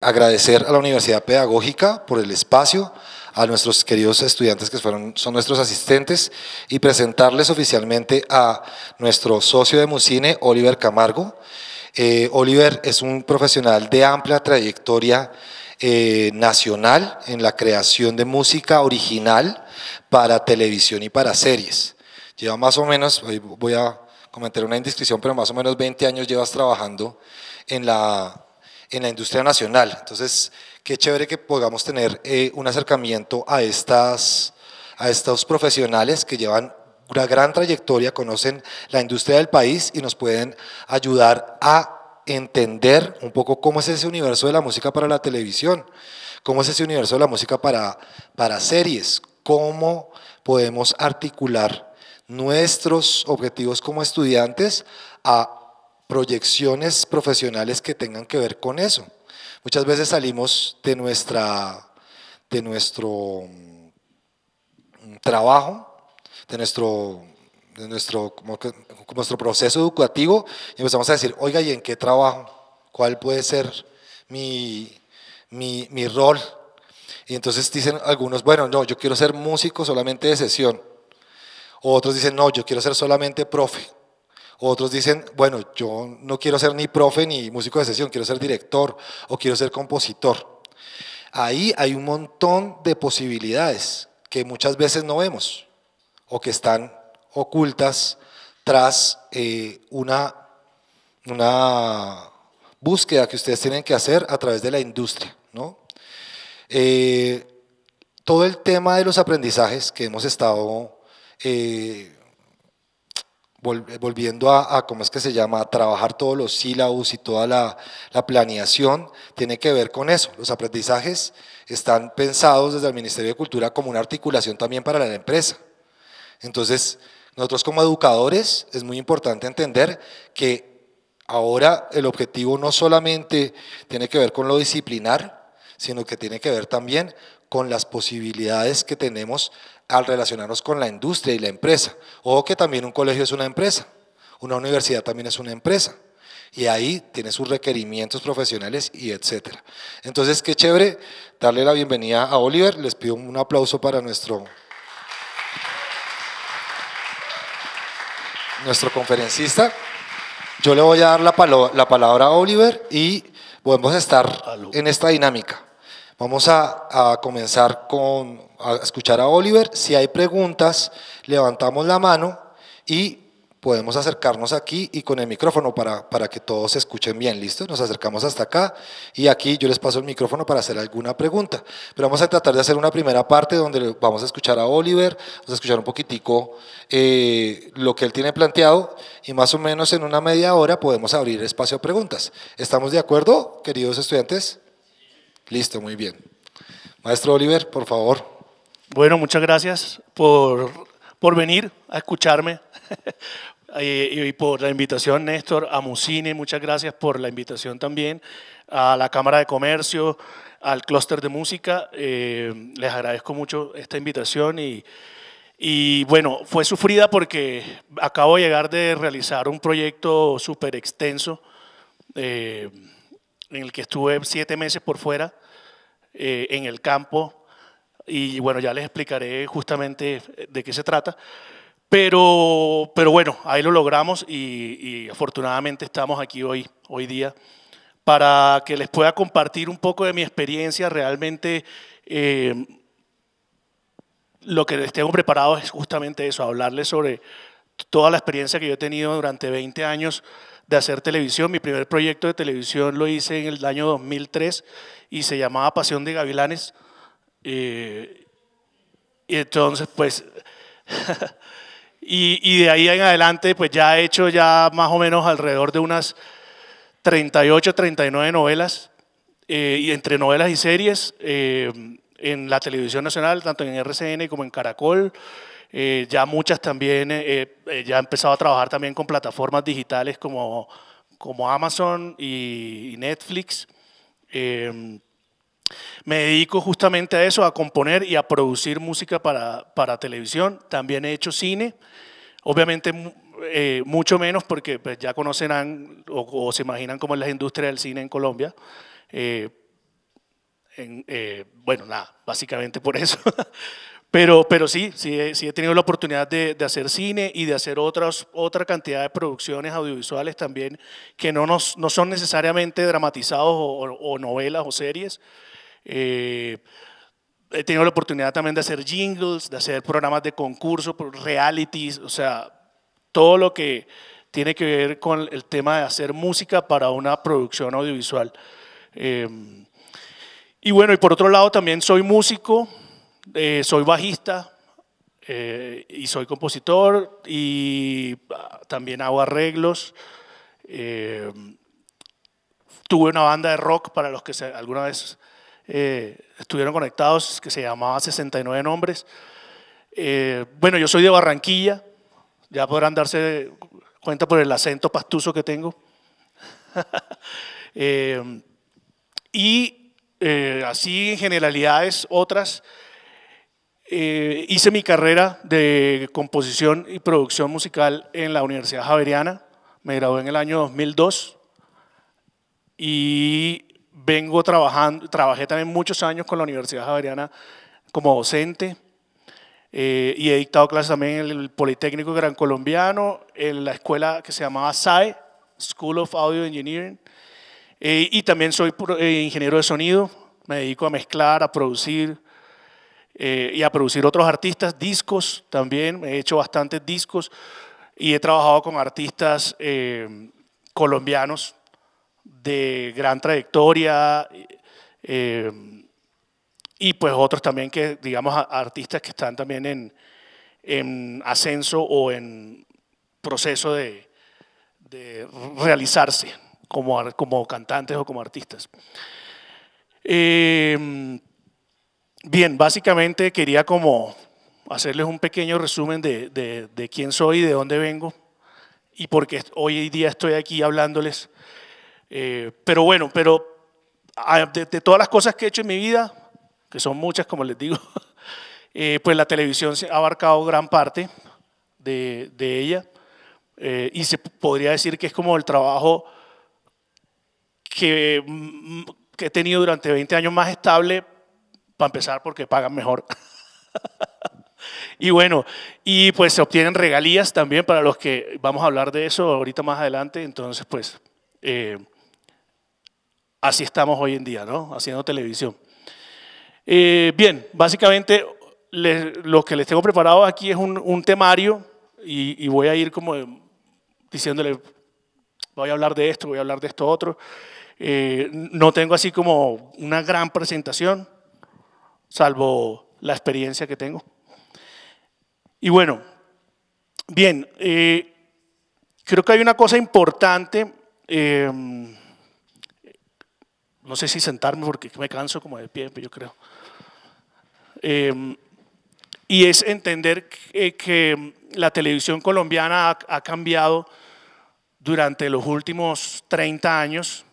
agradecer a la Universidad Pedagógica por el espacio, a nuestros queridos estudiantes que son nuestros asistentes y presentarles oficialmente a nuestro socio de Mucine, Oliver Camargo. Eh, Oliver es un profesional de amplia trayectoria eh, nacional en la creación de música original para televisión y para series. Lleva más o menos, voy a comentar una indiscreción, pero más o menos 20 años llevas trabajando en la, en la industria nacional. Entonces, qué chévere que podamos tener eh, un acercamiento a, estas, a estos profesionales que llevan una gran trayectoria, conocen la industria del país y nos pueden ayudar a entender un poco cómo es ese universo de la música para la televisión, cómo es ese universo de la música para, para series, cómo podemos articular nuestros objetivos como estudiantes a proyecciones profesionales que tengan que ver con eso. Muchas veces salimos de, nuestra, de nuestro mm, trabajo de nuestro, nuestro, nuestro proceso educativo y empezamos a decir, oiga, ¿y en qué trabajo? ¿Cuál puede ser mi, mi, mi rol? Y entonces dicen algunos, bueno, no, yo quiero ser músico solamente de sesión. Otros dicen, no, yo quiero ser solamente profe. Otros dicen, bueno, yo no quiero ser ni profe ni músico de sesión, quiero ser director o quiero ser compositor. Ahí hay un montón de posibilidades que muchas veces no vemos o que están ocultas tras eh, una, una búsqueda que ustedes tienen que hacer a través de la industria. Eh, todo el tema de los aprendizajes que hemos estado eh, volviendo a, ¿cómo es que se llama?, trabajar todos los sílabos y toda la, planeación, tiene que ver con eso. Los aprendizajes están pensados desde el Ministerio de Cultura como una articulación también para la empresa. Entonces, nosotros como educadores es muy importante entender que ahora el objetivo no solamente tiene que ver con lo disciplinar, sino que tiene que ver también con las posibilidades que tenemos al relacionarnos con la industria y la empresa, o que también un colegio es una empresa, una universidad también es una empresa, y ahí tiene sus requerimientos profesionales y etcétera. Entonces, qué chévere darle la bienvenida a Oliver, les pido un aplauso para nuestro nuestro conferencista. Yo le voy a dar la, la palabra a Oliver y podemos estar en esta dinámica. Vamos a, a comenzar con a escuchar a Oliver. Si hay preguntas, levantamos la mano y podemos acercarnos aquí y con el micrófono para, para que todos se escuchen bien, ¿listo? Nos acercamos hasta acá y aquí yo les paso el micrófono para hacer alguna pregunta. Pero vamos a tratar de hacer una primera parte donde vamos a escuchar a Oliver, vamos a escuchar un poquitico eh, lo que él tiene planteado y más o menos en una media hora podemos abrir espacio a preguntas. ¿Estamos de acuerdo, queridos estudiantes? Listo, muy bien. Maestro Oliver, por favor. Bueno, muchas gracias por, por venir a escucharme, Eh, y por la invitación, Néstor, a Musine, muchas gracias por la invitación también, a la Cámara de Comercio, al Clúster de Música, eh, les agradezco mucho esta invitación y, bueno, fue sufrida porque acabo de llegar de realizar un proyecto súper extenso eh, en el que estuve siete meses por fuera, en el campo, y bueno, ya les explicaré justamente de qué se trata. Pero, pero bueno, ahí lo logramos y, afortunadamente estamos aquí hoy, hoy día para que les pueda compartir un poco de mi experiencia. Realmente eh, lo que les tengo preparado es justamente eso, hablarles sobre toda la experiencia que yo he tenido durante 20 años de hacer televisión. Mi primer proyecto de televisión lo hice en el año 2003 y se llamaba Pasión de Gavilanes. Eh, y entonces, pues, Y, de ahí en adelante, pues ya he hecho ya más o menos alrededor de unas 38, 39 novelas, eh, y entre novelas y series, eh, en la televisión nacional, tanto en RCN como en Caracol. Eh, ya muchas también, ya he empezado a trabajar también con plataformas digitales como, como Amazon y, Netflix. Me dedico justamente a eso, a componer y a producir música para, para televisión. También he hecho cine, obviamente eh, mucho menos porque pues, ya conocerán o, se imaginan cómo es la industria del cine en Colombia. Eh, eh, bueno, nada, básicamente por eso. pero, pero sí, sí, he tenido la oportunidad de, hacer cine y de hacer otras, otra cantidad de producciones audiovisuales también que no, no son necesariamente dramatizados o novelas o series, eh, he tenido la oportunidad también de hacer jingles, de hacer programas de concurso, realities, o sea, todo lo que tiene que ver con el tema de hacer música para una producción audiovisual. Eh, y bueno, y por otro lado también soy músico, eh, soy bajista y soy compositor y ah, también hago arreglos. tuve una banda de rock para los que alguna vez eh, estuvieron conectados, que se llamaba 69 Nombres. Eh, bueno, yo soy de Barranquilla, ya podrán darse cuenta por el acento pastuso que tengo. Eh, y así en generalidades otras, hice mi carrera de composición y producción musical en la Universidad Javeriana, me gradué en el año 2002 y vengo trabajando, trabajé también muchos años con la Universidad Javeriana como docente eh, y he dictado clases también en el Politécnico Gran Colombiano, en la escuela que se llamaba SAE, School of Audio Engineering, eh, y también soy eh, ingeniero de sonido, me dedico a mezclar, a producir y a producir otros artistas, discos también, he hecho bastantes discos y he trabajado con artistas colombianos de gran trayectoria, eh, y pues otros también que, digamos, artistas que están también en, ascenso o en proceso de, realizarse como, cantantes o como artistas. Em, bien, básicamente quería como hacerles un pequeño resumen de, quién soy, y de dónde vengo y porque qué hoy día estoy aquí hablándoles. Eh, pero bueno, pero ah, de, todas las cosas que he hecho en mi vida, que son muchas, como les digo, eh, pues la televisión ha abarcado gran parte de, ella. Eh, y se podría decir que es como el trabajo que, mm, he tenido durante 20 años más estable, para empezar, porque pagan mejor. y bueno, y pues se obtienen regalías también para los que vamos a hablar de eso ahorita más adelante. Entonces, pues así estamos hoy en día, ¿no? Haciendo televisión. Eh, bien, básicamente lo que les tengo preparado aquí es un, temario y, voy a ir como diciéndole, voy a hablar de esto, voy a hablar de esto otro. Eh, no tengo así como una gran presentación, salvo la experiencia que tengo. Y bueno, bien, eh, creo que hay una cosa importante no sé si sentarme porque me canso como de pie, pero yo creo. Em, y es entender que, la televisión colombiana ha, cambiado durante los últimos 30 años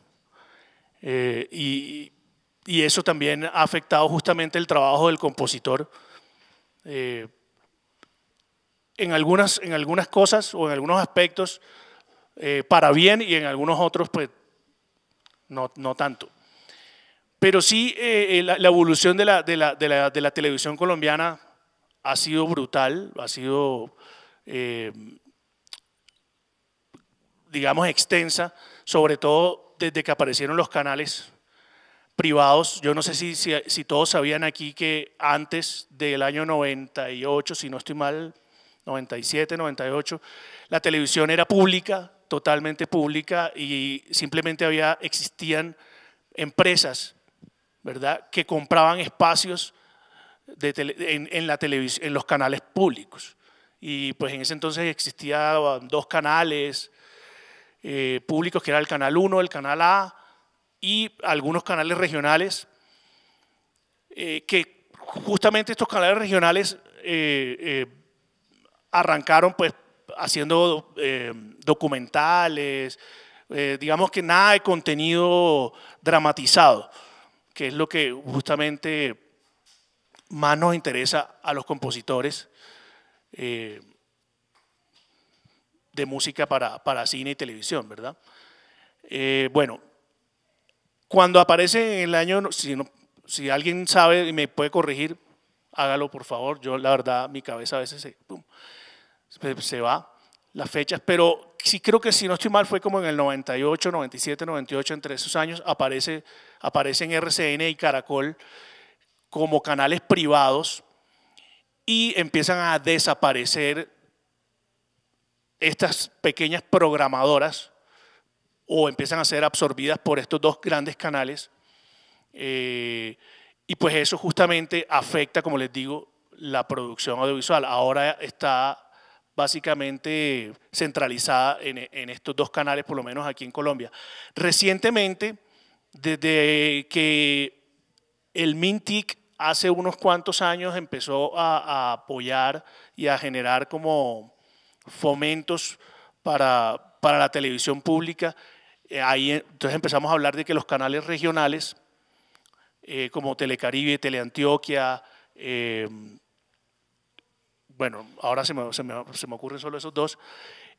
eh, y, eso también ha afectado justamente el trabajo del compositor. Eh, en, algunas, en algunas cosas o en algunos aspectos eh, para bien y en algunos otros pues no, no tanto. Pero sí, eh, eh, la, evolución de la, televisión colombiana ha sido brutal, ha sido, eh, digamos, extensa, sobre todo desde que aparecieron los canales privados. Yo no sé si, si, todos sabían aquí que antes del año 98, si no estoy mal, 97, 98, la televisión era pública, totalmente pública, y simplemente había, existían empresas que compraban espacios en, la televisión, en los canales públicos. Y pues en ese entonces existían dos canales eh, públicos, que era el canal 1, el canal A, y algunos canales regionales, eh, que justamente estos canales regionales eh, arrancaron pues haciendo documentales, digamos que nada de contenido dramatizado, que es lo que justamente más nos interesa a los compositores eh, de música para, para, cine y televisión, ¿verdad? Eh, bueno, cuando aparece en el año, si, si alguien sabe y me puede corregir, hágalo por favor, yo la verdad mi cabeza a veces se, se va, las fechas, pero sí creo que si no estoy mal fue como en el 98, 97, 98, entre esos años aparece, aparecen RCN y Caracol como canales privados y empiezan a desaparecer estas pequeñas programadoras o empiezan a ser absorbidas por estos dos grandes canales. Eh, y pues eso justamente afecta, como les digo, la producción audiovisual. Ahora está básicamente centralizada en, estos dos canales, por lo menos aquí en Colombia. Recientemente, desde que el Mintic hace unos cuantos años empezó a, apoyar y a generar como fomentos para, para la televisión pública, eh, ahí entonces empezamos a hablar de que los canales regionales, eh, como Telecaribe, Teleantioquia, eh, bueno, ahora se me, se, ocurren solo esos dos,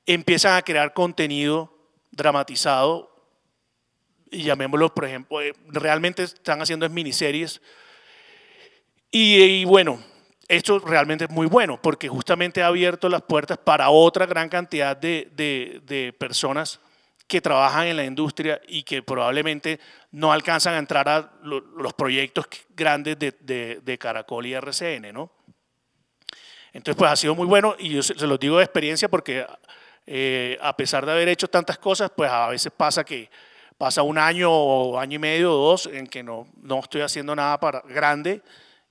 empiezan a crear contenido dramatizado, y llamémoslo, por ejemplo, eh, realmente están haciendo miniseries. Y, bueno, esto realmente es muy bueno porque justamente ha abierto las puertas para otra gran cantidad de, personas que trabajan en la industria y que probablemente no alcanzan a entrar a los proyectos grandes de, de Caracol y RCN, ¿no? Entonces, pues ha sido muy bueno y yo se, los digo de experiencia porque eh, a pesar de haber hecho tantas cosas, pues a veces pasa que pasa un año o año y medio o dos en que no, no estoy haciendo nada para, grande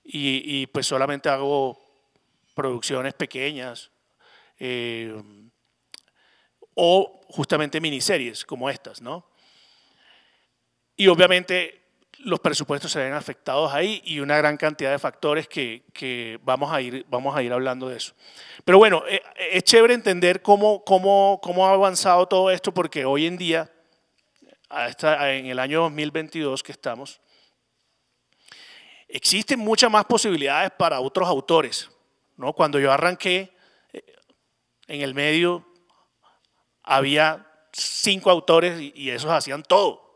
y, pues solamente hago producciones pequeñas eh, o justamente miniseries como estas, ¿no? Y obviamente los presupuestos se ven afectados ahí y una gran cantidad de factores que, vamos, a ir, vamos a ir hablando de eso. Pero bueno, eh, eh, es chévere entender cómo, cómo, cómo ha avanzado todo esto porque hoy en día, en el año 2022 que estamos, existen muchas más posibilidades para otros autores. ¿no? Cuando yo arranqué eh, en el medio, había cinco autores y esos hacían todo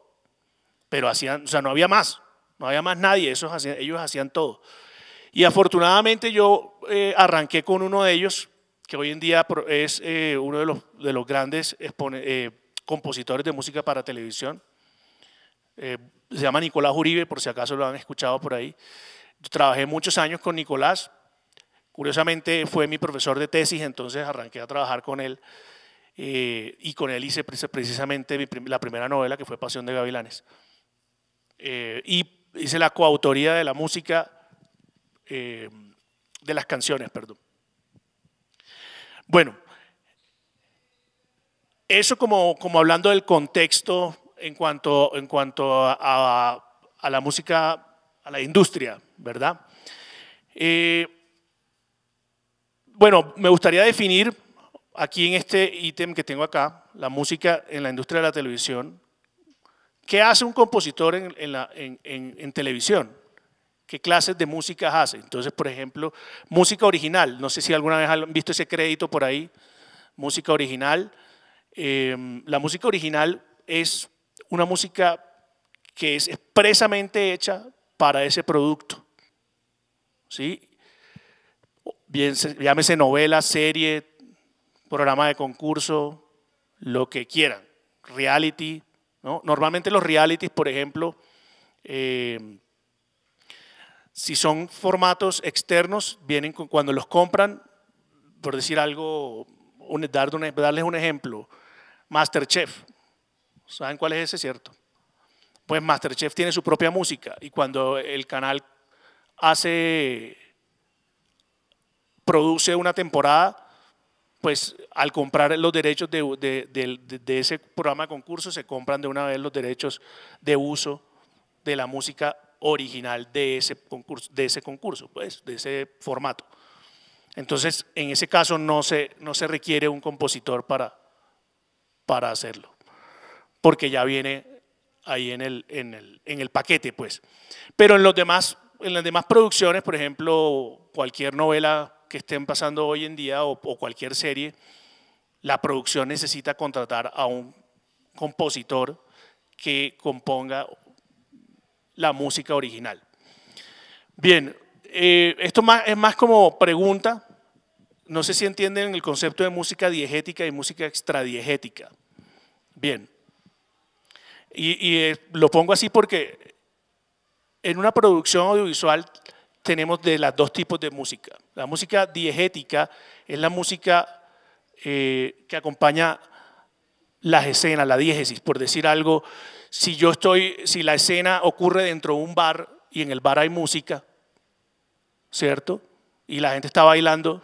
pero hacían, o sea, no había más, no había más nadie, esos ellos hacían todo. Y afortunadamente yo eh, arranqué con uno de ellos, que hoy en día es eh, uno de los, de los grandes eh, compositores de música para televisión. se llama Nicolás Uribe, por si acaso lo han escuchado por ahí. Yo trabajé muchos años con Nicolás. Curiosamente fue mi profesor de tesis, entonces arranqué a trabajar con él. y con él hice precisamente la primera novela que fue Pasión de Gavilanes. Eh, y hice la coautoría de la música, eh, de las canciones, perdón. Bueno, eso como, como hablando del contexto en cuanto, en cuanto a, la música, a la industria, ¿verdad? Eh, bueno, me gustaría definir aquí en este ítem que tengo acá, la música en la industria de la televisión, ¿Qué hace un compositor en, televisión? ¿Qué clases de música hace? Entonces, por ejemplo, música original. No sé si alguna vez han visto ese crédito por ahí. Música original. Em, la música original es una música que es expresamente hecha para ese producto. ¿Sí? llámese novela, serie, programa de concurso, lo que quieran, reality, Normalmente los realities, por ejemplo, eh, si son formatos externos, vienen con, cuando los compran, por decir algo, darles un ejemplo, Masterchef. ¿Saben cuál es ese, cierto? Pues Masterchef tiene su propia música y cuando el canal hace, produce una temporada, pues al comprar los derechos de, ese programa de concurso, se compran de una vez los derechos de uso de la música original de ese concurso, de ese concurso, pues, de ese formato. Entonces, en ese caso no se, no se requiere un compositor para, para hacerlo, porque ya viene ahí en el, en el, paquete, pues. Pero en, los demás, en las demás producciones, por ejemplo, cualquier novela que estén pasando hoy en día o, cualquier serie, la producción necesita contratar a un compositor que componga la música original. Bien, eh, esto es más como pregunta. No sé si entienden el concepto de música diegética y música extradiegética. Bien. Y, eh, lo pongo así porque en una producción audiovisual tenemos de los dos tipos de música. La música diegética es la música eh, que acompaña las escenas, la diégesis, por decir algo. Si yo estoy, si la escena ocurre dentro de un bar y en el bar hay música, ¿cierto? Y la gente está bailando,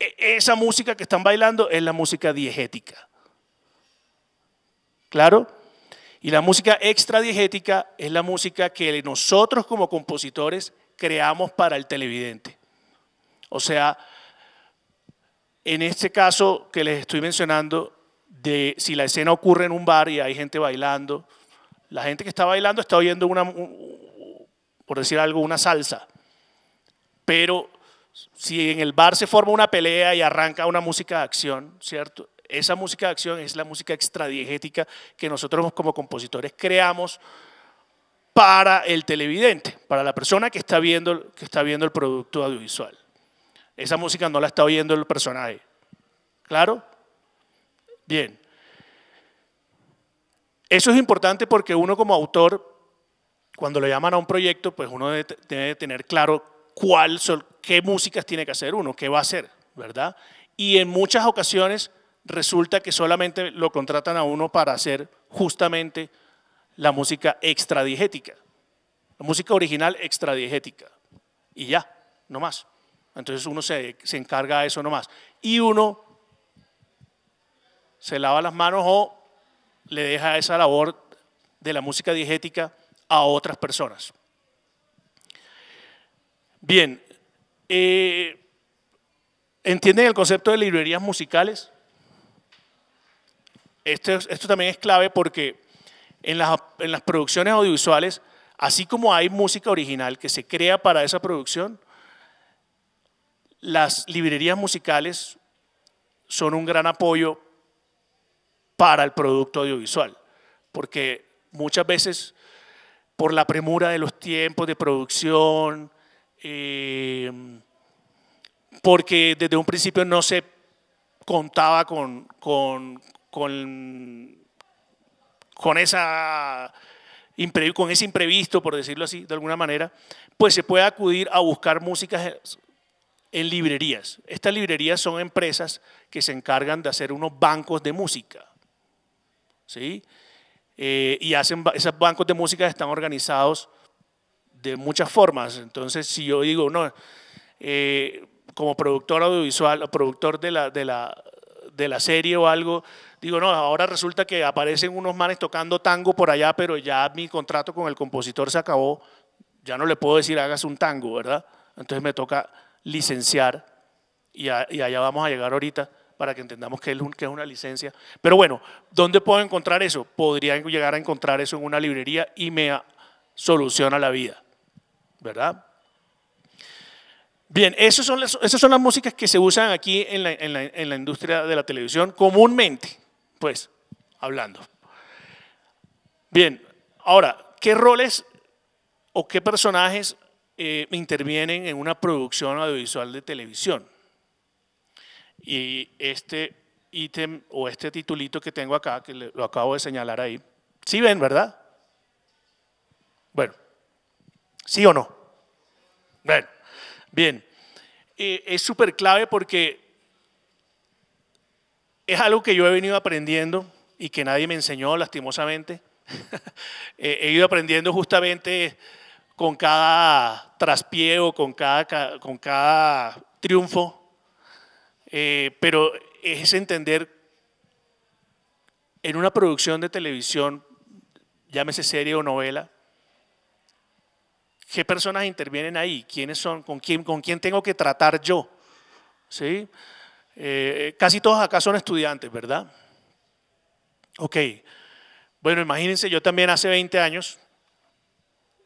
e, esa música que están bailando es la música diegética. ¿Claro? Y la música extra diegética es la música que nosotros como compositores creamos para el televidente. O sea, en este caso que les estoy mencionando, de si la escena ocurre en un bar y hay gente bailando, la gente que está bailando está oyendo una, por decir algo, una salsa. Pero si en el bar se forma una pelea y arranca una música de acción, ¿cierto? Esa música de acción es la música extradiegética que nosotros como compositores creamos para el televidente, para la persona que está viendo, que está viendo el producto audiovisual. Esa música no la está oyendo el personaje. ¿Claro? Bien. Eso es importante porque uno como autor, cuando le llaman a un proyecto, pues uno debe, tener claro cuál son, qué músicas tiene que hacer uno, qué va a hacer, ¿verdad? Y en muchas ocasiones resulta que solamente lo contratan a uno para hacer justamente la música extradiegética, la música original extradiegética, y ya, no más. Entonces uno se, encarga de eso nomás. Y uno se lava las manos o le deja esa labor de la música diegética a otras personas. Bien, eh, ¿entienden el concepto de librerías musicales? Esto, esto también es clave porque en las, producciones audiovisuales, así como hay música original que se crea para esa producción, las librerías musicales son un gran apoyo para el producto audiovisual, porque muchas veces por la premura de los tiempos de producción, eh, porque desde un principio no se contaba con con, esa, con ese imprevisto, por decirlo así, de alguna manera, pues se puede acudir a buscar músicas en librerías. Estas librerías son empresas que se encargan de hacer unos bancos de música. ¿sí? Eh, y hacen, esos bancos de música están organizados de muchas formas. Entonces, si yo digo, no, eh, como productor audiovisual, productor de la, de la, de la serie o algo, digo, no, ahora resulta que aparecen unos manes tocando tango por allá, pero ya mi contrato con el compositor se acabó, ya no le puedo decir hagas un tango, ¿verdad? Entonces me toca licenciar y, allá vamos a llegar ahorita para que entendamos que es, una licencia. Pero bueno, ¿dónde puedo encontrar eso? Podría llegar a encontrar eso en una librería y me soluciona la vida, ¿verdad? Bien, esas son las, esas son las músicas que se usan aquí en la, industria de la televisión comúnmente pues, hablando. Bien, ahora, ¿qué roles o qué personajes eh, intervienen en una producción audiovisual de televisión? Y este ítem o este titulito que tengo acá, que lo acabo de señalar ahí, ¿sí ven, verdad? Bueno, ¿sí o no? Bueno, bien. Eh, es súper clave porque es algo que yo he venido aprendiendo y que nadie me enseñó lastimosamente. he ido aprendiendo justamente con cada traspié con cada, con cada triunfo, eh, pero es entender en una producción de televisión, llámese serie o novela, qué personas intervienen ahí, quiénes son, con quién, tengo que tratar yo, ¿sí? sí eh, casi todos acá son estudiantes, ¿verdad? Ok. Bueno, imagínense, yo también hace 20 años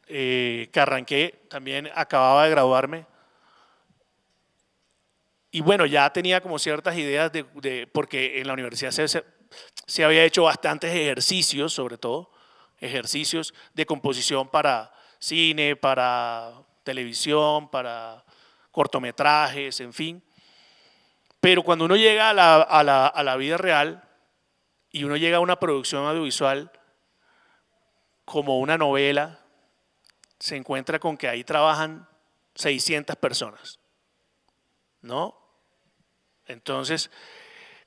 eh, que arranqué, también acababa de graduarme. Y bueno, ya tenía como ciertas ideas de, porque en la universidad se había hecho bastantes ejercicios, sobre todo, ejercicios de composición para cine, para televisión, para cortometrajes, en fin. Pero cuando uno llega a la, vida real y uno llega a una producción audiovisual como una novela, se encuentra con que ahí trabajan 600 personas. ¿No? Entonces,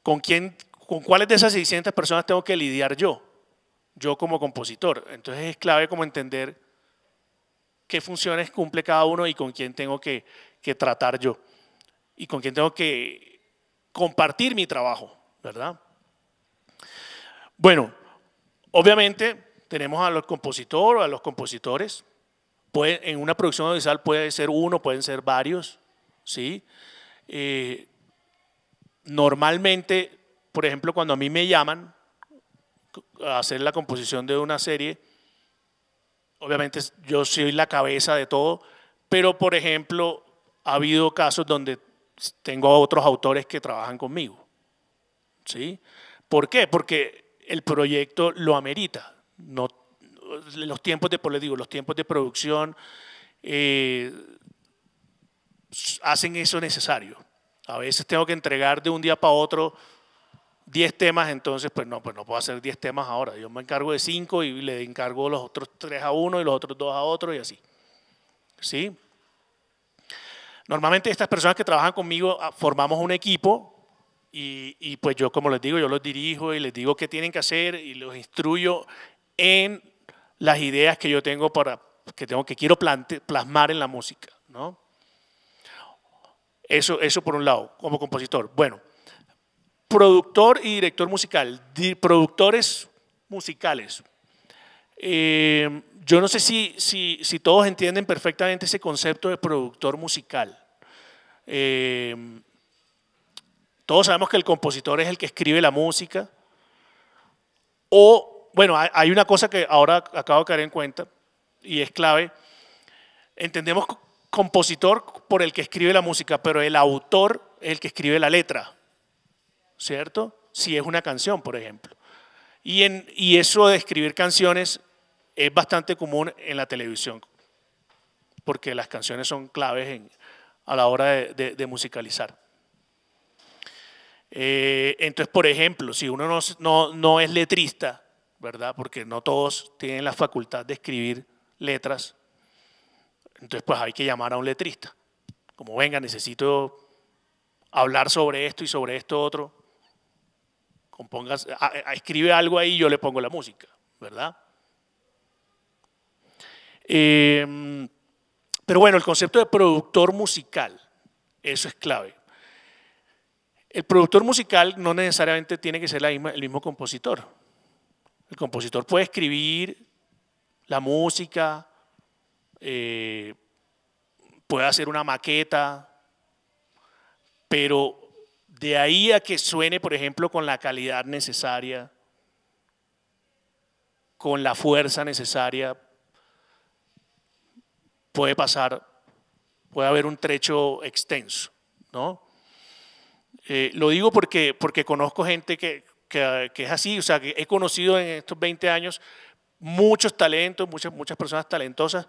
¿con quién, con cuáles de esas 600 personas tengo que lidiar yo? Yo como compositor. Entonces es clave como entender qué funciones cumple cada uno y con quién tengo que, que tratar yo. Y con quién tengo que compartir mi trabajo, ¿verdad? Bueno, obviamente tenemos a los compositores, a los compositores. en una producción audiovisual puede ser uno, pueden ser varios, ¿sí? Eh, normalmente, por ejemplo, cuando a mí me llaman a hacer la composición de una serie, obviamente yo soy la cabeza de todo, pero por ejemplo, ha habido casos donde tengo otros autores que trabajan conmigo. ¿Sí? ¿Por qué? Porque el proyecto lo amerita. No, los tiempos de, digo, los tiempos de producción eh, hacen eso necesario. A veces tengo que entregar de un día para otro 10 temas, entonces pues no, pues no puedo hacer 10 temas ahora. Yo me encargo de 5 y le encargo los otros 3 a uno y los otros 2 a otro y así. ¿Sí? Normalmente estas personas que trabajan conmigo ah, formamos un equipo y, pues yo, como les digo, yo los dirijo y les digo qué tienen que hacer y los instruyo en las ideas que yo tengo para, que tengo, que quiero plasmar en la música, Eso, eso por un lado, como compositor. Bueno, productor y director musical, productores musicales. Eh, yo no sé si, si, todos entienden perfectamente ese concepto de productor musical. Eh, todos sabemos que el compositor es el que escribe la música. O, bueno, hay una cosa que ahora acabo de caer en cuenta y es clave. Entendemos compositor por el que escribe la música, pero el autor es el que escribe la letra, ¿cierto? Si es una canción, por ejemplo. Y, en, y eso de escribir canciones es bastante común en la televisión, porque las canciones son claves a la hora de, musicalizar. Eh, entonces, por ejemplo, si uno no, es letrista, ¿verdad? Porque no todos tienen la facultad de escribir letras, entonces pues hay que llamar a un letrista. Como venga, necesito hablar sobre esto y sobre esto otro. Compongas, escribe algo ahí y yo le pongo la música, ¿verdad? Em, pero bueno, el concepto de productor musical, eso es clave. El productor musical no necesariamente tiene que ser el mismo compositor. El compositor puede escribir la música, eh, puede hacer una maqueta, pero de ahí a que suene, por ejemplo, con la calidad necesaria, con la fuerza necesaria puede pasar, puede haber un trecho extenso, ¿no? Eh, lo digo porque, porque conozco gente que, es así, o sea, que he conocido en estos 20 años muchos talentos, muchas, muchas personas talentosas,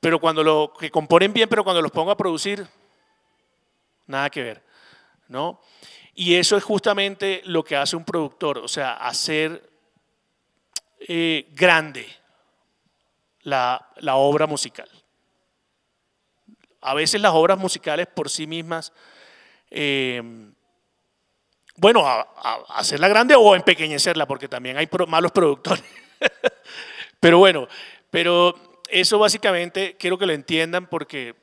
pero cuando lo que componen bien, pero cuando los pongo a producir, nada que ver, ¿no? Y eso es justamente lo que hace un productor, o sea, hacer eh, grande la obra musical a veces las obras musicales por sí mismas, eh, bueno, hacerla grande o empequeñecerla, porque también hay malos productores. pero bueno, pero eso básicamente quiero que lo entiendan porque,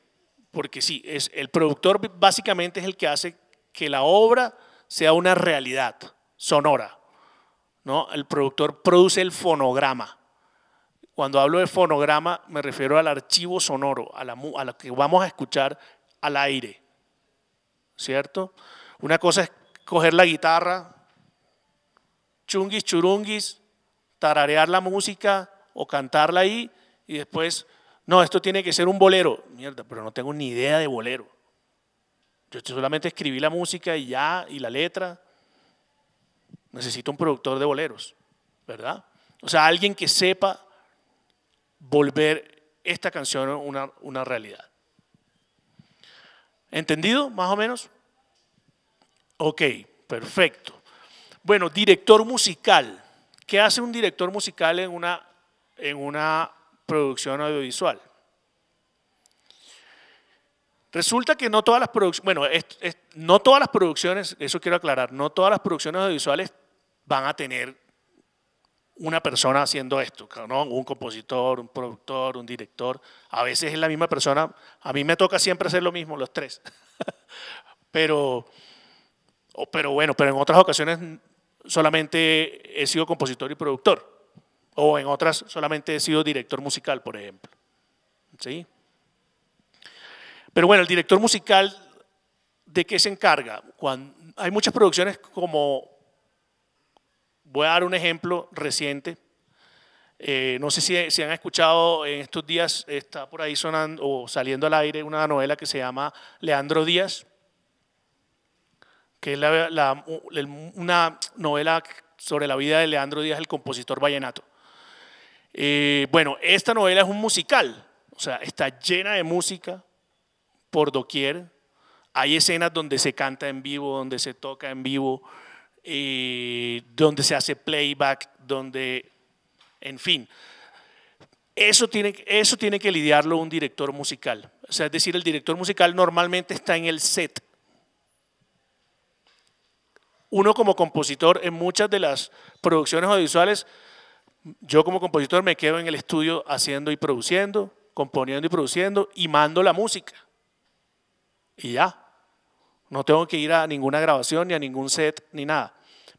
porque sí, es, el productor básicamente es el que hace que la obra sea una realidad sonora. ¿no? El productor produce el fonograma. Cuando hablo de fonograma, me refiero al archivo sonoro, a la, a que vamos a escuchar al aire. ¿Cierto? Una cosa es coger la guitarra, chunguis, churunguis, tararear la música o cantarla ahí y después, no, esto tiene que ser un bolero. Mierda, pero no tengo ni idea de bolero. Yo solamente escribí la música y ya, y la letra. Necesito un productor de boleros, ¿verdad? O sea, alguien que sepa volver esta canción una, una realidad. ¿Entendido, más o menos? Ok, perfecto. Bueno, director musical. ¿Qué hace un director musical en una, en una producción audiovisual? Resulta que no todas las producciones, bueno, no todas las producciones, eso quiero aclarar, no todas las producciones audiovisuales van a tener una persona haciendo esto, un compositor, un productor, un director. A veces es la misma persona. A mí me toca siempre hacer lo mismo, los tres. pero, pero bueno, pero en otras ocasiones solamente he sido compositor y productor. O en otras solamente he sido director musical, por ejemplo. ¿Sí? Pero bueno, el director musical, ¿de qué se encarga? hay muchas producciones como Voy a dar un ejemplo reciente. Eh, no sé si, si, han escuchado en estos días, está por ahí sonando o saliendo al aire una novela que se llama Leandro Díaz, que es una novela sobre la vida de Leandro Díaz, el compositor vallenato. Eh, bueno, esta novela es un musical, o sea, está llena de música por doquier. Hay escenas donde se canta en vivo, donde se toca en vivo donde se hace playback, donde, en fin. Eso tiene, eso tiene que lidiarlo un director musical. O sea, es decir, el director musical normalmente está en el set. Uno como compositor en muchas de las producciones audiovisuales, yo como compositor me quedo en el estudio haciendo y produciendo, componiendo y produciendo y mando la música. Y ya, no tengo que ir a ninguna grabación, ni a ningún set, ni nada.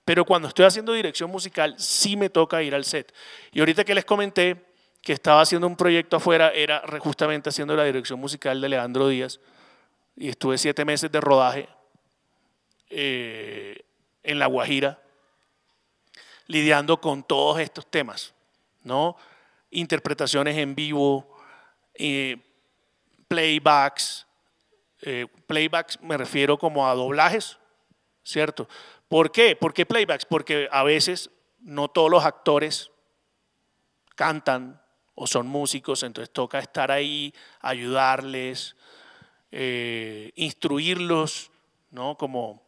Pero cuando estoy haciendo dirección musical, sí me toca ir al set. Y ahorita que les comenté que estaba haciendo un proyecto afuera, era justamente haciendo la dirección musical de Leandro Díaz. Y estuve siete meses de rodaje eh, en La Guajira, lidiando con todos estos temas, ¿no? Interpretaciones en vivo, eh, playbacks, eh, playbacks me refiero como a doblajes, ¿cierto? ¿Por qué? ¿Por qué playbacks? Porque a veces no todos los actores cantan o son músicos, entonces toca estar ahí, ayudarles, eh, instruirlos, ¿no? Como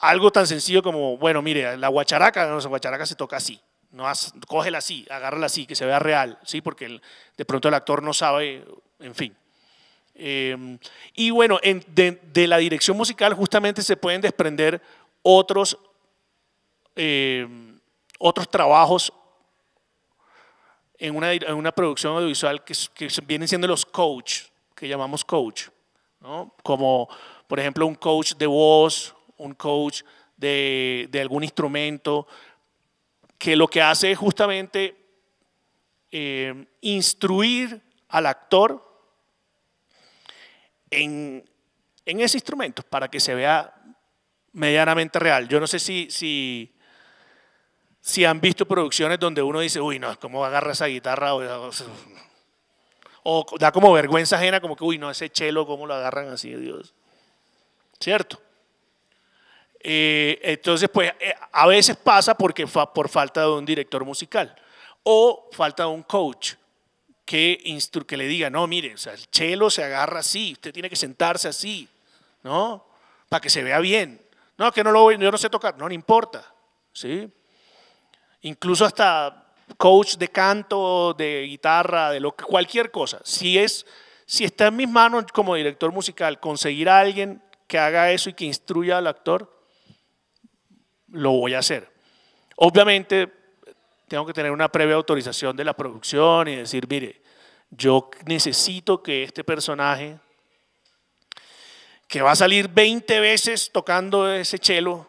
algo tan sencillo como, bueno, mire, la guacharaca, la guacharaca se toca así, no cógela así, agárrala así, que se vea real, ¿sí? Porque de pronto el actor no sabe, en fin. Em, y bueno, de, la dirección musical justamente se pueden desprender otros, em, otros trabajos en una, en una, producción audiovisual que, vienen siendo los coach, que llamamos coach, como por ejemplo un coach de voz, un coach de, algún instrumento, que lo que hace es justamente em, instruir al actor en, ese instrumento para que se vea medianamente real. Yo no sé si, si, han visto producciones donde uno dice, uy, no, ¿cómo agarra esa guitarra? O, da como vergüenza ajena, como que, uy, no, ese chelo, ¿cómo lo agarran así, Dios? ¿Cierto? Eh, entonces, pues, eh, a veces pasa porque por falta de un director musical o falta de un coach que, que le diga, no, mire, el chelo se agarra así, usted tiene que sentarse así, ¿no? Para que se vea bien. No, que no lo yo no sé tocar, no, no importa, ¿sí? Incluso hasta coach de canto, de guitarra, de lo que, cualquier cosa. Si, es, si está en mis manos como director musical conseguir a alguien que haga eso y que instruya al actor, lo voy a hacer. Obviamente tengo que tener una previa autorización de la producción y decir, mire, yo necesito que este personaje, que va a salir 20 veces tocando ese chelo,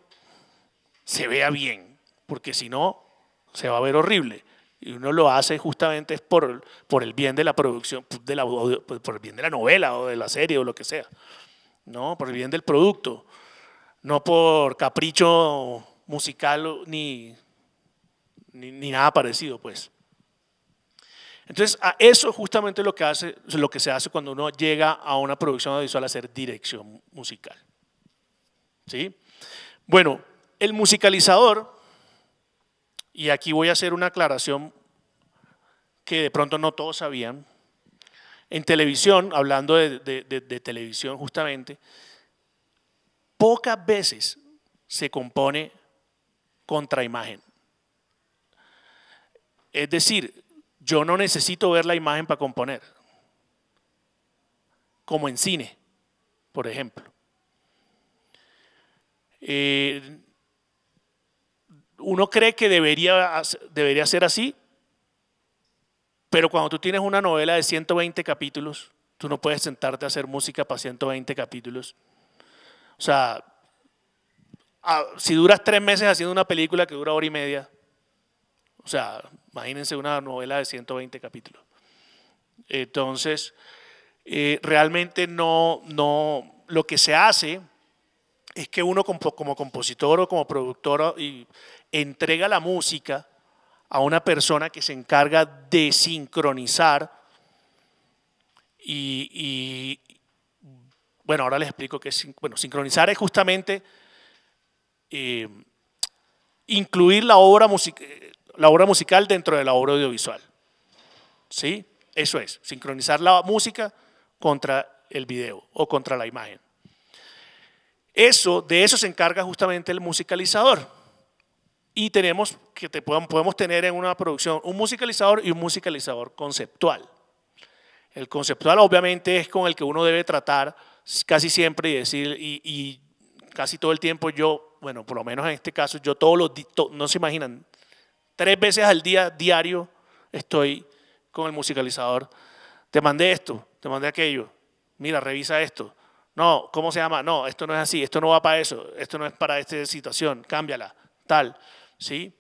se vea bien, porque si no, se va a ver horrible. Y uno lo hace justamente por, por el bien de la producción, pues, pues, por el bien de la novela o de la serie o lo que sea, ¿no? por el bien del producto, no por capricho musical ni ni, nada parecido, pues. Entonces, a eso justamente lo que, hace, lo que se hace cuando uno llega a una producción audiovisual a hacer dirección musical. ¿Sí? Bueno, el musicalizador, y aquí voy a hacer una aclaración que de pronto no todos sabían, en televisión, hablando de, de televisión justamente, pocas veces se compone contraimagen. Es decir, yo no necesito ver la imagen para componer, como en cine, por ejemplo. Eh, uno cree que debería, debería ser así, pero cuando tú tienes una novela de 120 capítulos, tú no puedes sentarte a hacer música para 120 capítulos. O sea, si duras tres meses haciendo una película que dura hora y media, o sea, imagínense una novela de 120 capítulos. Entonces, eh, realmente no, no, lo que se hace es que uno como, compositor o como productor entrega la música a una persona que se encarga de sincronizar y, bueno, ahora les explico que bueno, sincronizar es justamente eh, incluir la obra musical la obra musical dentro de la obra audiovisual. ¿Sí? Eso es, sincronizar la música contra el video o contra la imagen. Eso, de eso se encarga justamente el musicalizador. Y tenemos que te podemos, podemos tener en una producción un musicalizador y un musicalizador conceptual. El conceptual obviamente es con el que uno debe tratar casi siempre y decir, y, y casi todo el tiempo yo, bueno, por lo menos en este caso, yo todos los, no se imaginan, Tres veces al día, diario, estoy con el musicalizador. Te mandé esto, te mandé aquello. Mira, revisa esto. No, ¿cómo se llama? No, esto no es así, esto no va para eso, esto no es para esta situación, cámbiala, tal. ¿Sí?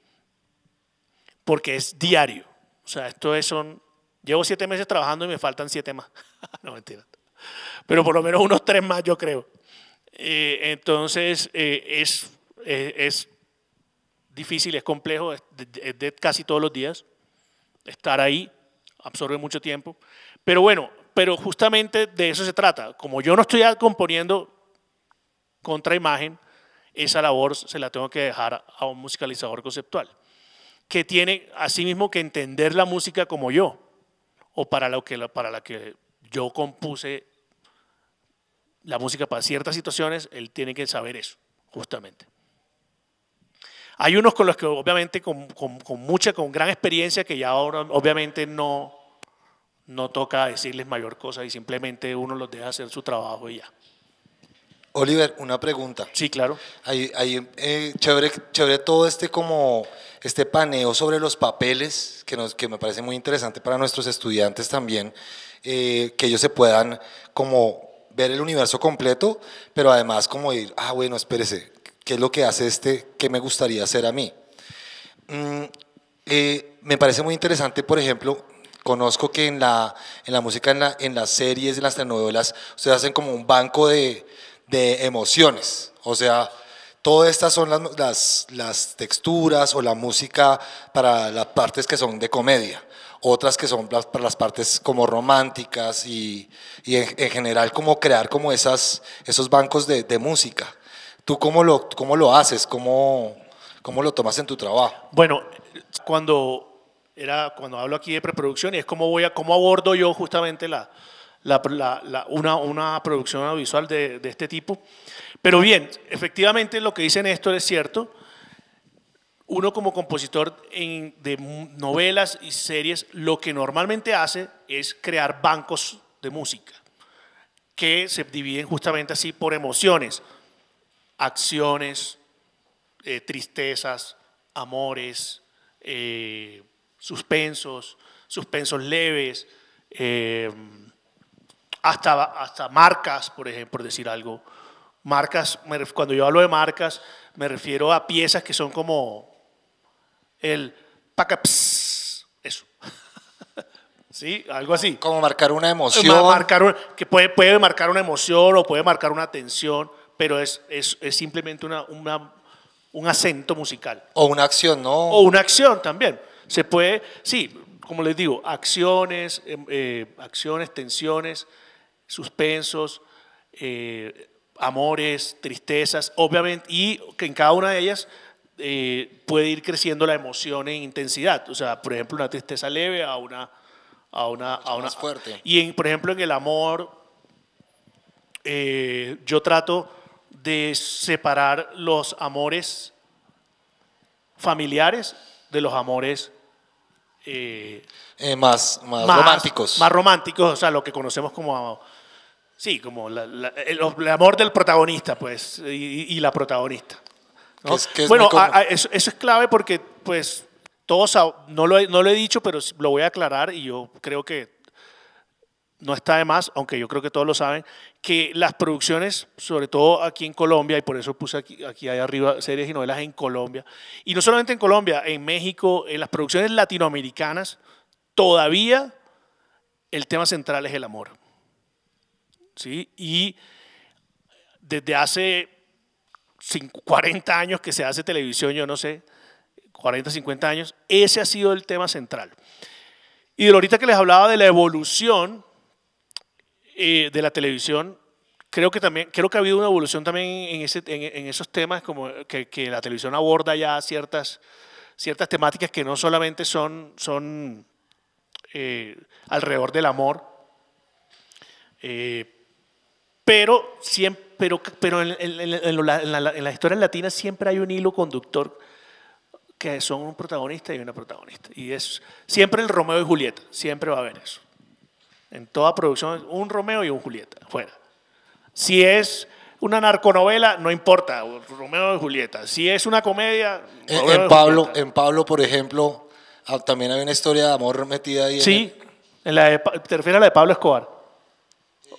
Porque es diario. O sea, esto es, son. Llevo siete meses trabajando y me faltan siete más. no, mentira. Pero por lo menos unos tres más, yo creo. Eh, entonces, eh, es, eh, es difícil, es complejo, es de, casi todos los días. Estar ahí absorbe mucho tiempo. Pero bueno, pero justamente de eso se trata. Como yo no estoy componiendo imagen, esa labor se la tengo que dejar a un musicalizador conceptual, que tiene asimismo que entender la música como yo, o para, lo que, para la que yo compuse la música para ciertas situaciones, él tiene que saber eso, justamente. Hay unos con los que obviamente con, mucha, con gran experiencia que ya ahora obviamente no, no toca decirles mayor cosa y simplemente uno los deja hacer su trabajo y ya. Oliver, una pregunta. Sí, claro. Hay, eh, chévere, chévere, todo este como este paneo sobre los papeles que, nos, que me parece muy interesante para nuestros estudiantes también, eh, que ellos se puedan como ver el universo completo, pero además como ir, ah, bueno, espérese, qué es lo que hace este, qué me gustaría hacer a mí. Mm, eh, me parece muy interesante, por ejemplo, conozco que en la, en la música, en, en las series, en las telenovelas, ustedes hacen como un banco de, de emociones. O sea, todas estas son las, las, texturas o la música para las partes que son de comedia, otras que son para las partes como románticas y, y en, general como crear como esas, esos bancos de, de música. ¿Tú cómo lo, cómo lo haces? ¿Cómo, ¿Cómo lo tomas en tu trabajo? Bueno, cuando, era, cuando hablo aquí de preproducción, es cómo, voy a, cómo abordo yo justamente la, una, una, producción audiovisual de, de, este tipo. Pero bien, efectivamente lo que dicen esto es cierto. Uno como compositor en, de novelas y series, lo que normalmente hace es crear bancos de música que se dividen justamente así por emociones acciones, eh, tristezas, amores, eh, suspensos, suspensos leves, em, hasta, hasta marcas, por ejemplo, decir algo. Marcas, cuando yo hablo de marcas, me refiero a piezas que son como el pacaps, eso. ¿Sí? Algo así. Como marcar una eh, emoción. que puede, puede marcar una emoción o puede marcar una tensión pero es, es, simplemente una, una, un acento musical. O una acción, ¿no? O una acción también. Se puede, sí, como les digo, acciones, em, eh, acciones, tensiones, suspensos, eh, amores, tristezas, obviamente, y que en cada una de ellas eh, puede ir creciendo la emoción en intensidad. O sea, por ejemplo, una tristeza leve a una... A una, a una fuerte. Y en, por ejemplo, en el amor, yo trato de separar los amores familiares de los amores eh, eh, más, románticos. Más románticos, o sea, lo que conocemos como, sí, como el, amor del protagonista, pues, y, la protagonista. bueno, eso, es clave porque, pues, todos, no no lo he dicho, pero lo voy a aclarar y yo creo que no está de más, aunque yo creo que todos lo saben, que las producciones, sobre todo aquí en Colombia, y por eso puse aquí, aquí arriba series y novelas en Colombia, y no solamente en Colombia, en México, en las producciones latinoamericanas, todavía el tema central es el amor. ¿Sí? Y desde hace 40 años que se hace televisión, yo no sé, 40, 50 años, ese ha sido el tema central. Y de ahorita que les hablaba de la evolución, eh, de la televisión, creo que también creo que ha habido una evolución también en, esos temas como que, la televisión aborda ya ciertas ciertas temáticas que no solamente son son eh, alrededor del amor eh, pero siempre pero, pero en, en, la, en, la, historia latina siempre hay un hilo conductor que son un protagonista y una protagonista y es siempre el Romeo y Julieta siempre va a haber eso en toda producción, un Romeo y un Julieta, fuera. Si es una narconovela, no importa, Romeo y Julieta. Si es una comedia. Eh, en, Pablo, en Pablo, por ejemplo, ah, también hay una historia de amor metida ahí. Sí, en, la ¿te refieres a la de Pablo Escobar?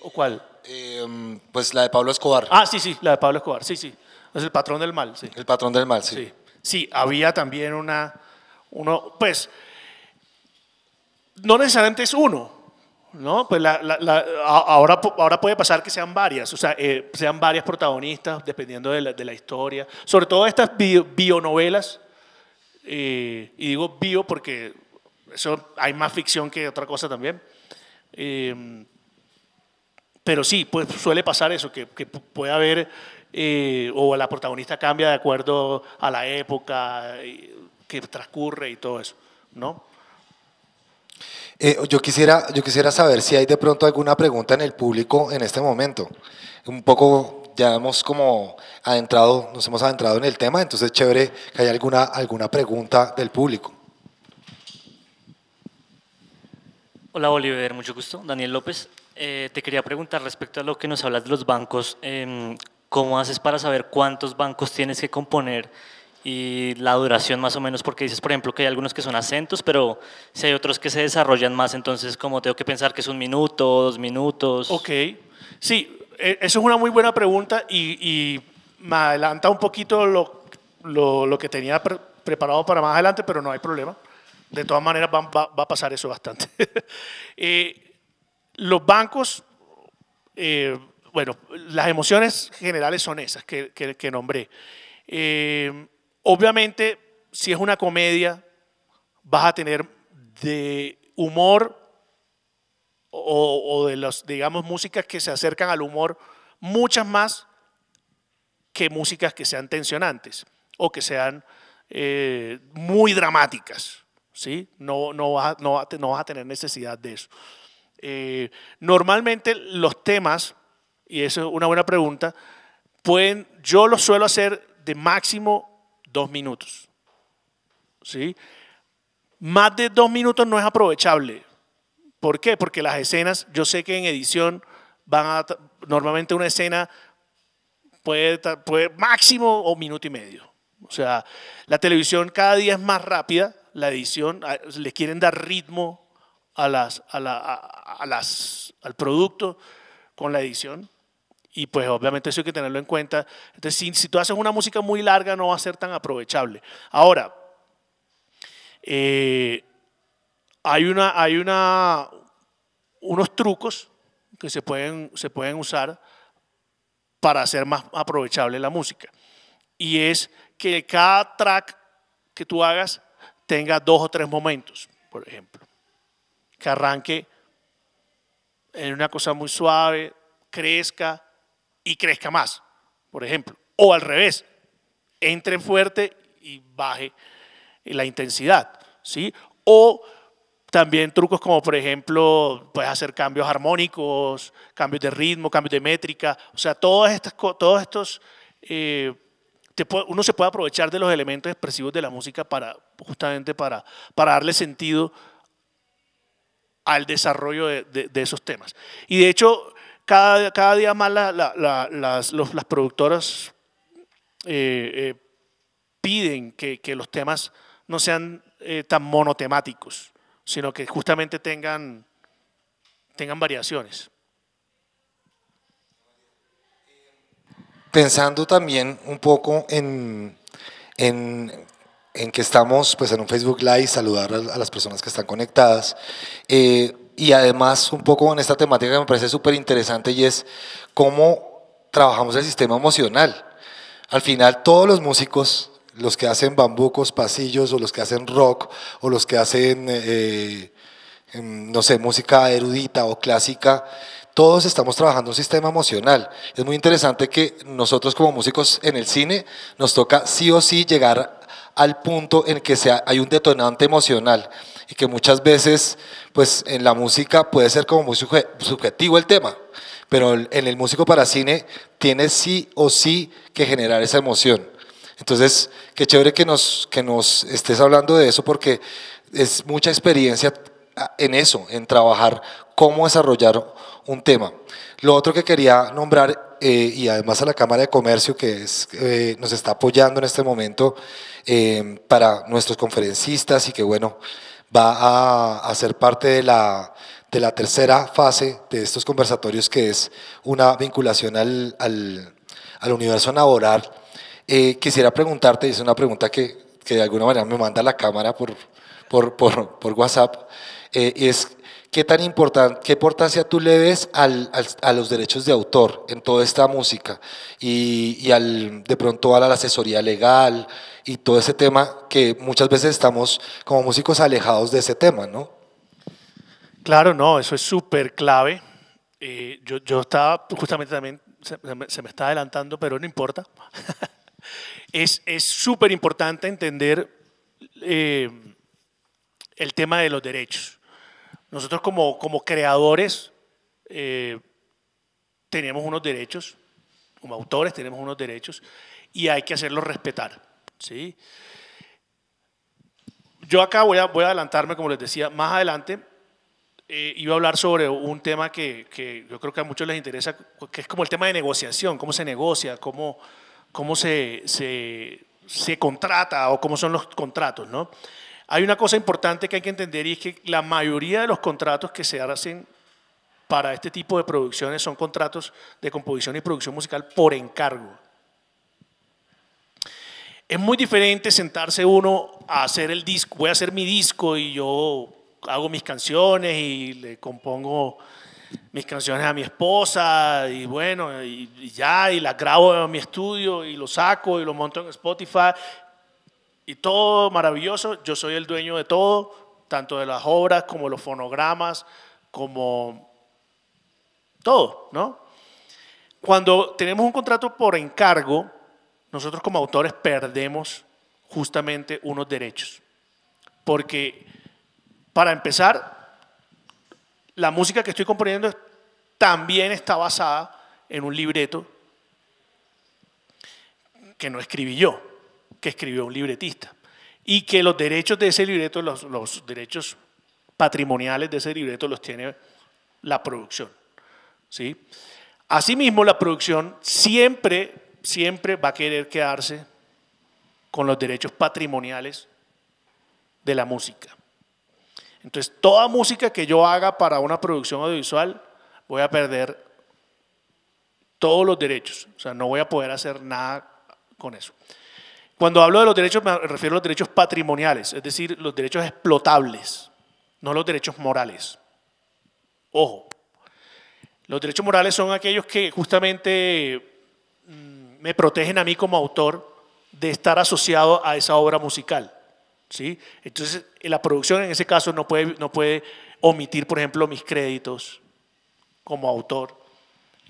¿O cuál? Eh, um, pues la de Pablo Escobar. Ah, sí, sí, la de Pablo Escobar, sí, sí. Es el patrón del mal, sí. El patrón del mal, sí. Sí, sí había también una. Uno, pues. No necesariamente es uno, ¿no? Pues ahora, ahora puede pasar que sean varias, o sea, eh, sean varias protagonistas dependiendo de la, historia. Sobre todo estas bio, bionovelas, eh, y digo bio porque eso hay más ficción que otra cosa también. Em, pero sí, pues suele pasar eso, que, que puede haber, eh, o la protagonista cambia de acuerdo a la época que transcurre y todo eso, ¿no? Eh, yo, quisiera, yo quisiera saber si hay de pronto alguna pregunta en el público en este momento. Un poco ya hemos como adentrado, nos hemos adentrado en el tema, entonces chévere que haya alguna, alguna pregunta del público. Hola Oliver, mucho gusto. Daniel López. Eh, te quería preguntar respecto a lo que nos hablas de los bancos. Em, ¿Cómo haces para saber cuántos bancos tienes que componer y la duración más o menos, porque dices, por ejemplo, que hay algunos que son acentos, pero si hay otros que se desarrollan más, entonces como tengo que pensar que es un minuto, dos minutos. Ok, sí, e, eso es una muy buena pregunta y, me adelanta un poquito lo, lo, lo que tenía preparado para más adelante, pero no hay problema. De todas maneras va, va, a pasar eso bastante. Eh, los bancos, eh, bueno, las emociones generales son esas que, que, que nombré. Eh, Obviamente, si es una comedia, vas a tener de humor o, de las, digamos, músicas que se acercan al humor, muchas más que músicas que sean tensionantes o que sean eh, muy dramáticas. ¿sí? No, no, vas, vas a tener necesidad de eso. Eh, normalmente los temas, y eso es una buena pregunta, pueden, yo los suelo hacer de máximo dos minutos. ¿Sí? Más de dos minutos no es aprovechable. ¿Por qué? Porque las escenas, yo sé que en edición van a, normalmente una escena puede, puede máximo o minuto y medio. O sea, la televisión cada día es más rápida, la edición, le quieren dar ritmo a las, a las, al producto con la edición y pues obviamente eso hay que tenerlo en cuenta. Entonces, si, tú haces una música muy larga, no va a ser tan aprovechable. Ahora, eh, hay, una, hay una, unos trucos que se pueden, se pueden usar para hacer más aprovechable la música. Y es que cada track que tú hagas tenga dos o tres momentos, por ejemplo. Que arranque en una cosa muy suave, crezca, y crezca más, por ejemplo. O al revés, entre fuerte y baje la intensidad, ¿sí? O también trucos como, por ejemplo, puedes hacer cambios armónicos, cambios de ritmo, cambios de métrica, o sea, todas estas, todos estos, eh, uno se puede aprovechar de los elementos expresivos de la música para, justamente para, para darle sentido al desarrollo de, de esos temas. Y de hecho, cada, día más la, la, las, las, productoras eh, eh, piden que, los temas no sean eh, tan monotemáticos, sino que justamente tengan, tengan variaciones. Pensando también un poco en, en que estamos pues, en un Facebook Live, saludar a, las personas que están conectadas y además un poco en esta temática que me parece súper interesante y es cómo trabajamos el sistema emocional. Al final todos los músicos, los que hacen bambucos, pasillos o los que hacen rock o los que hacen, eh, eh, em, no sé, música erudita o clásica, todos estamos trabajando un sistema emocional. Es muy interesante que nosotros como músicos en el cine nos toca sí o sí llegar a al punto en que sea, hay un detonante emocional y que muchas veces pues en la música puede ser como muy subjetivo el tema, pero en el músico para cine tiene sí o sí que generar esa emoción. Entonces, qué chévere que nos, que nos estés hablando de eso porque es mucha experiencia ah, en eso, en trabajar cómo desarrollar un tema. Lo otro que quería nombrar eh, y además a la Cámara de Comercio que es, eh, nos está apoyando en este momento eh, para nuestros conferencistas y que bueno, va a, ser parte de la, de la, tercera fase de estos conversatorios que es una vinculación al, al, al universo laboral. quisiera preguntarte, y es una pregunta que, que, de alguna manera me manda la Cámara por, por, por, por WhatsApp, y es ¿Qué tan importante, qué importancia tú le des al, a los derechos de autor en toda esta música y, y, al, de pronto a la asesoría legal y todo ese tema que muchas veces estamos como músicos alejados de ese tema, ¿no? Claro, no, eso es súper clave. Eh, yo, yo, estaba justamente también, se, me está adelantando, pero no importa. es súper importante entender eh, el tema de los derechos nosotros como, como creadores eh, tenemos unos derechos, como autores tenemos unos derechos y hay que hacerlos respetar. ¿sí? Yo acá voy a, voy a adelantarme, como les decía, más adelante eh, iba a hablar sobre un tema que, que, yo creo que a muchos les interesa, que es como el tema de negociación, cómo se negocia, cómo, cómo se, se, se contrata o cómo son los contratos. ¿no? Hay una cosa importante que hay que entender y es que la mayoría de los contratos que se hacen para este tipo de producciones son contratos de composición y producción musical por encargo. Es muy diferente sentarse uno a hacer el disco, voy a hacer mi disco y yo hago mis canciones y le compongo mis canciones a mi esposa y bueno, y, ya, y las grabo en mi estudio y lo saco y lo monto en Spotify y todo maravilloso, yo soy el dueño de todo, tanto de las obras como los fonogramas, como todo, ¿no? Cuando tenemos un contrato por encargo, nosotros como autores perdemos justamente unos derechos. Porque, para empezar, la música que estoy componiendo también está basada en un libreto que no escribí yo que escribió un libretista y que los derechos de ese libreto, los, derechos patrimoniales de ese libreto los tiene la producción. ¿sí? Asimismo, la producción siempre, siempre va a querer quedarse con los derechos patrimoniales de la música. Entonces, toda música que yo haga para una producción audiovisual, voy a perder todos los derechos. O sea, no voy a poder hacer nada con eso. Cuando hablo de los derechos, me refiero a los derechos patrimoniales, es decir, los derechos explotables, no los derechos morales. Ojo, los derechos morales son aquellos que justamente mm, me protegen a mí como autor de estar asociado a esa obra musical. ¿sí? Entonces, la producción en ese caso no puede, no puede omitir, por ejemplo, mis créditos como autor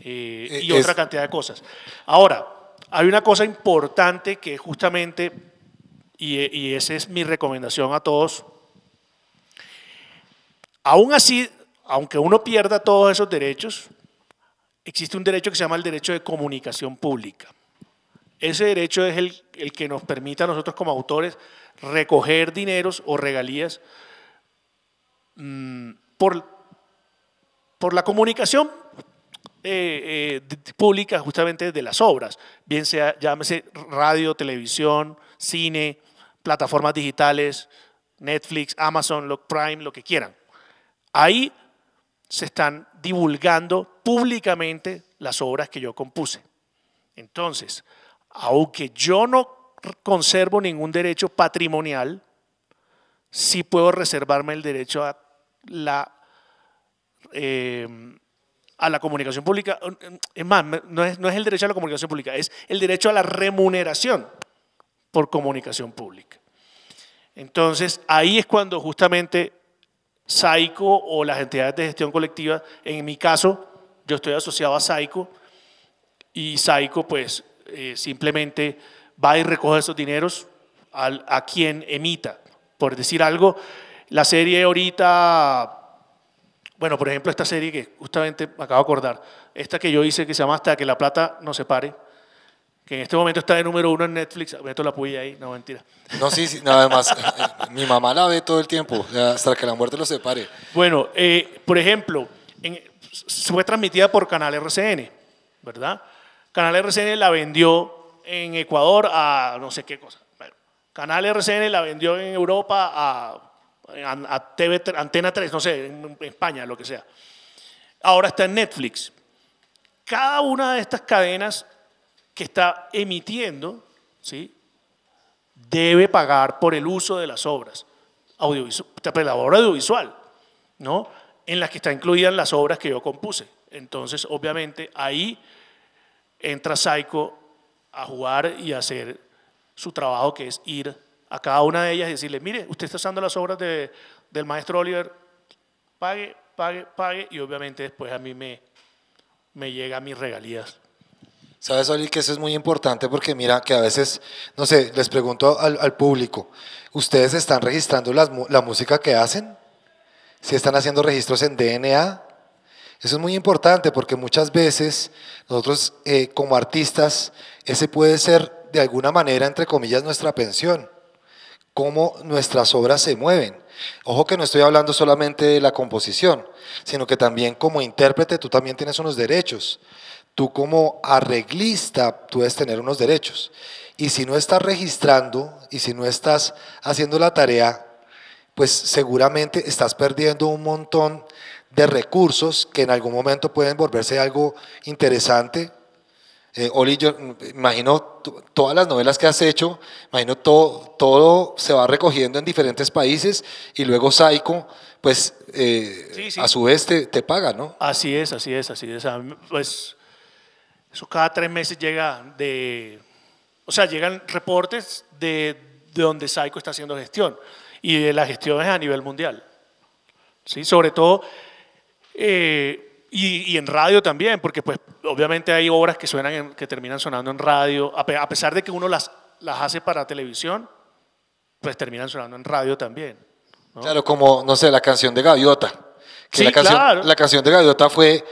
eh, eh, y otra cantidad de cosas. Ahora, hay una cosa importante que justamente, y, esa es mi recomendación a todos, aún así, aunque uno pierda todos esos derechos, existe un derecho que se llama el derecho de comunicación pública. Ese derecho es el, que nos permite a nosotros como autores recoger dineros o regalías mm, por, por la comunicación eh, eh justamente de las obras, bien sea, llámese radio, televisión, cine, plataformas digitales, Netflix, Amazon, Lock Prime, lo que quieran. Ahí se están divulgando públicamente las obras que yo compuse. Entonces, aunque yo no conservo ningún derecho patrimonial, sí puedo reservarme el derecho a la eh, a la comunicación pública. Es más, no es, no es el derecho a la comunicación pública, es el derecho a la remuneración por comunicación pública. Entonces, ahí es cuando justamente SAICO o las entidades de gestión colectiva, en mi caso, yo estoy asociado a SAICO y SAICO pues eh, simplemente va y recoge esos dineros a quien emita. Por decir algo, la serie ahorita bueno, por ejemplo, esta serie que justamente me acabo de acordar, esta que yo hice que se llama Hasta que la plata no se pare, que en este momento está de número uno en Netflix, meto la puya ahí, no mentira. No, sí, sí más. Eh, eh, mi mamá la ve todo el tiempo, hasta que la muerte lo separe. Bueno, eh, por ejemplo, fue transmitida por Canal RCN, ¿verdad? Canal RCN la vendió en Ecuador a no sé qué cosa. Canal RCN la vendió en Europa a a Antena 3, no sé, en España, lo que sea. Ahora está en Netflix. Cada una de estas cadenas que está emitiendo, ¿sí? debe pagar por el uso de las obras, la obra audiovisual, ¿no? en las que están incluidas las obras que yo compuse. Entonces, obviamente, ahí entra Psycho a jugar y a hacer su trabajo, que es ir a cada una de ellas y decirle, mire, usted está usando las obras del maestro Oliver, pague, pague, pague, y obviamente después a mí me, me llega mis regalías. Sabes, Oli, que eso es muy importante porque mira que a veces, no sé, les pregunto al, público, ¿ustedes están registrando la música que hacen? ¿Si están haciendo registros en DNA? Eso es muy importante porque muchas veces nosotros eh, como artistas, ese puede ser de alguna manera, entre comillas, nuestra pensión cómo nuestras obras se mueven. Ojo que no estoy hablando solamente de la composición, sino que también como intérprete tú también tienes unos derechos. Tú como arreglista tú debes tener unos derechos. Y si no estás registrando y si no estás haciendo la tarea, pues seguramente estás perdiendo un montón de recursos que en algún momento pueden volverse algo interesante eh, Oli, yo mm, imagino todas las novelas que has hecho, imagino todo, todo se va recogiendo en diferentes países y luego Saico, pues eh, a su vez te, paga, ¿no? Así es, así es, así es. Pues eso cada tres meses llega de, o sea, llegan reportes de, donde Saico está haciendo gestión y de las gestiones a nivel mundial. ¿sí? Sobre todo... Eh, y, en radio también, porque pues obviamente hay obras que, suenan que terminan sonando en radio, a, pesar de que uno las, hace para televisión, pues terminan sonando en radio también. Claro, como, no sé, la canción de Gaviota. sí, la, canción, claro. la canción de Gaviota fue,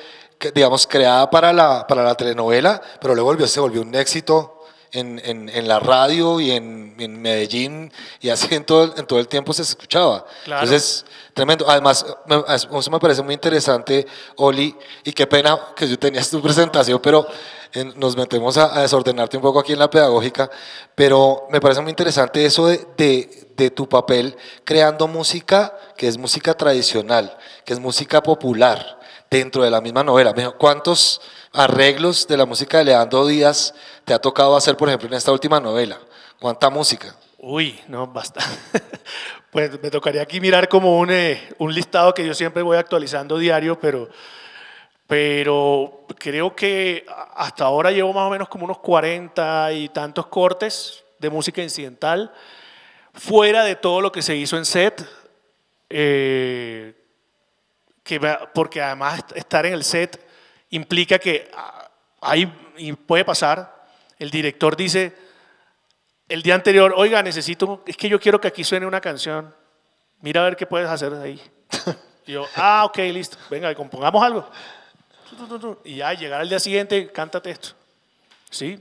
digamos, creada para la, para la telenovela, pero luego se volvió un éxito en, en, la radio y en, en, Medellín y así en todo, en todo el tiempo se escuchaba. Entonces, tremendo. Además, me, eso me parece muy interesante, Oli, y qué pena que yo tenía tu presentación, pero nos metemos a, desordenarte un poco aquí en la pedagógica, pero me parece muy interesante eso de, de, tu papel creando música que es música tradicional, que es música popular, dentro de la misma novela. ¿Cuántos arreglos de la música de Leandro Díaz te ha tocado hacer, por ejemplo, en esta última novela? ¿Cuánta música? Uy, no, basta. pues me tocaría aquí mirar como un, eh, un listado que yo siempre voy actualizando diario, pero, pero creo que hasta ahora llevo más o menos como unos 40 y tantos cortes de música incidental, fuera de todo lo que se hizo en set. Eh, que porque además estar en el set implica que ah, ahí puede pasar, el director dice el día anterior, oiga, necesito, es que yo quiero que aquí suene una canción, mira a ver qué puedes hacer ahí. yo, ah, ok, listo, venga, compongamos algo. Y ya, llegar al día siguiente, cántate esto. ¿Sí?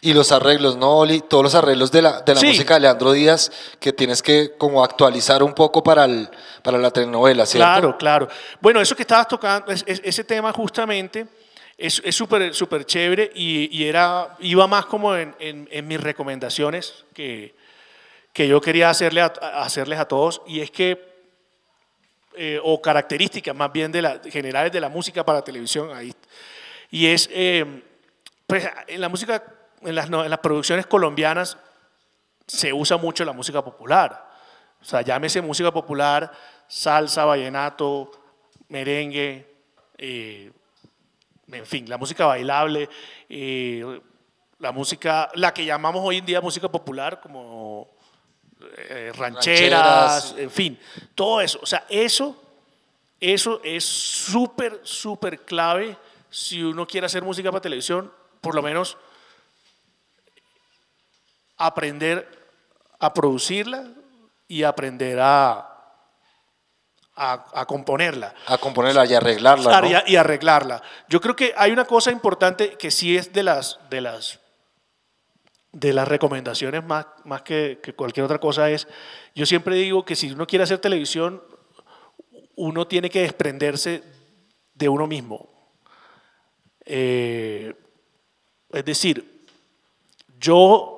Y los arreglos, ¿no, Oli? Todos los arreglos de la, de la música de Leandro Díaz que tienes que como actualizar un poco para, el, para la telenovela, ¿cierto? Claro, claro. Bueno, eso que estabas tocando, ese tema justamente es súper súper chévere y, y, era, iba más como en, en, mis recomendaciones que, que, yo quería hacerle hacerles a todos y es que, eh, o características más bien de la, generales de la música para televisión, ahí, y es, eh, pues en la música en las, producciones colombianas se usa mucho la música popular. O sea, llámese música popular, salsa, vallenato, merengue, eh, en fin, la música bailable, eh, la música, la que llamamos hoy en día música popular, como eh, rancheras, rancheras, en fin, todo eso. O sea, eso, eso es súper, súper clave si uno quiere hacer música para televisión, por lo menos aprender a producirla y aprender a, a, componerla. A componerla y arreglarla. Y, arreglarla. Yo creo que hay una cosa importante que sí es de las, de las, de las recomendaciones más, más que, cualquier otra cosa es, yo siempre digo que si uno quiere hacer televisión, uno tiene que desprenderse de uno mismo. Eh, es decir, yo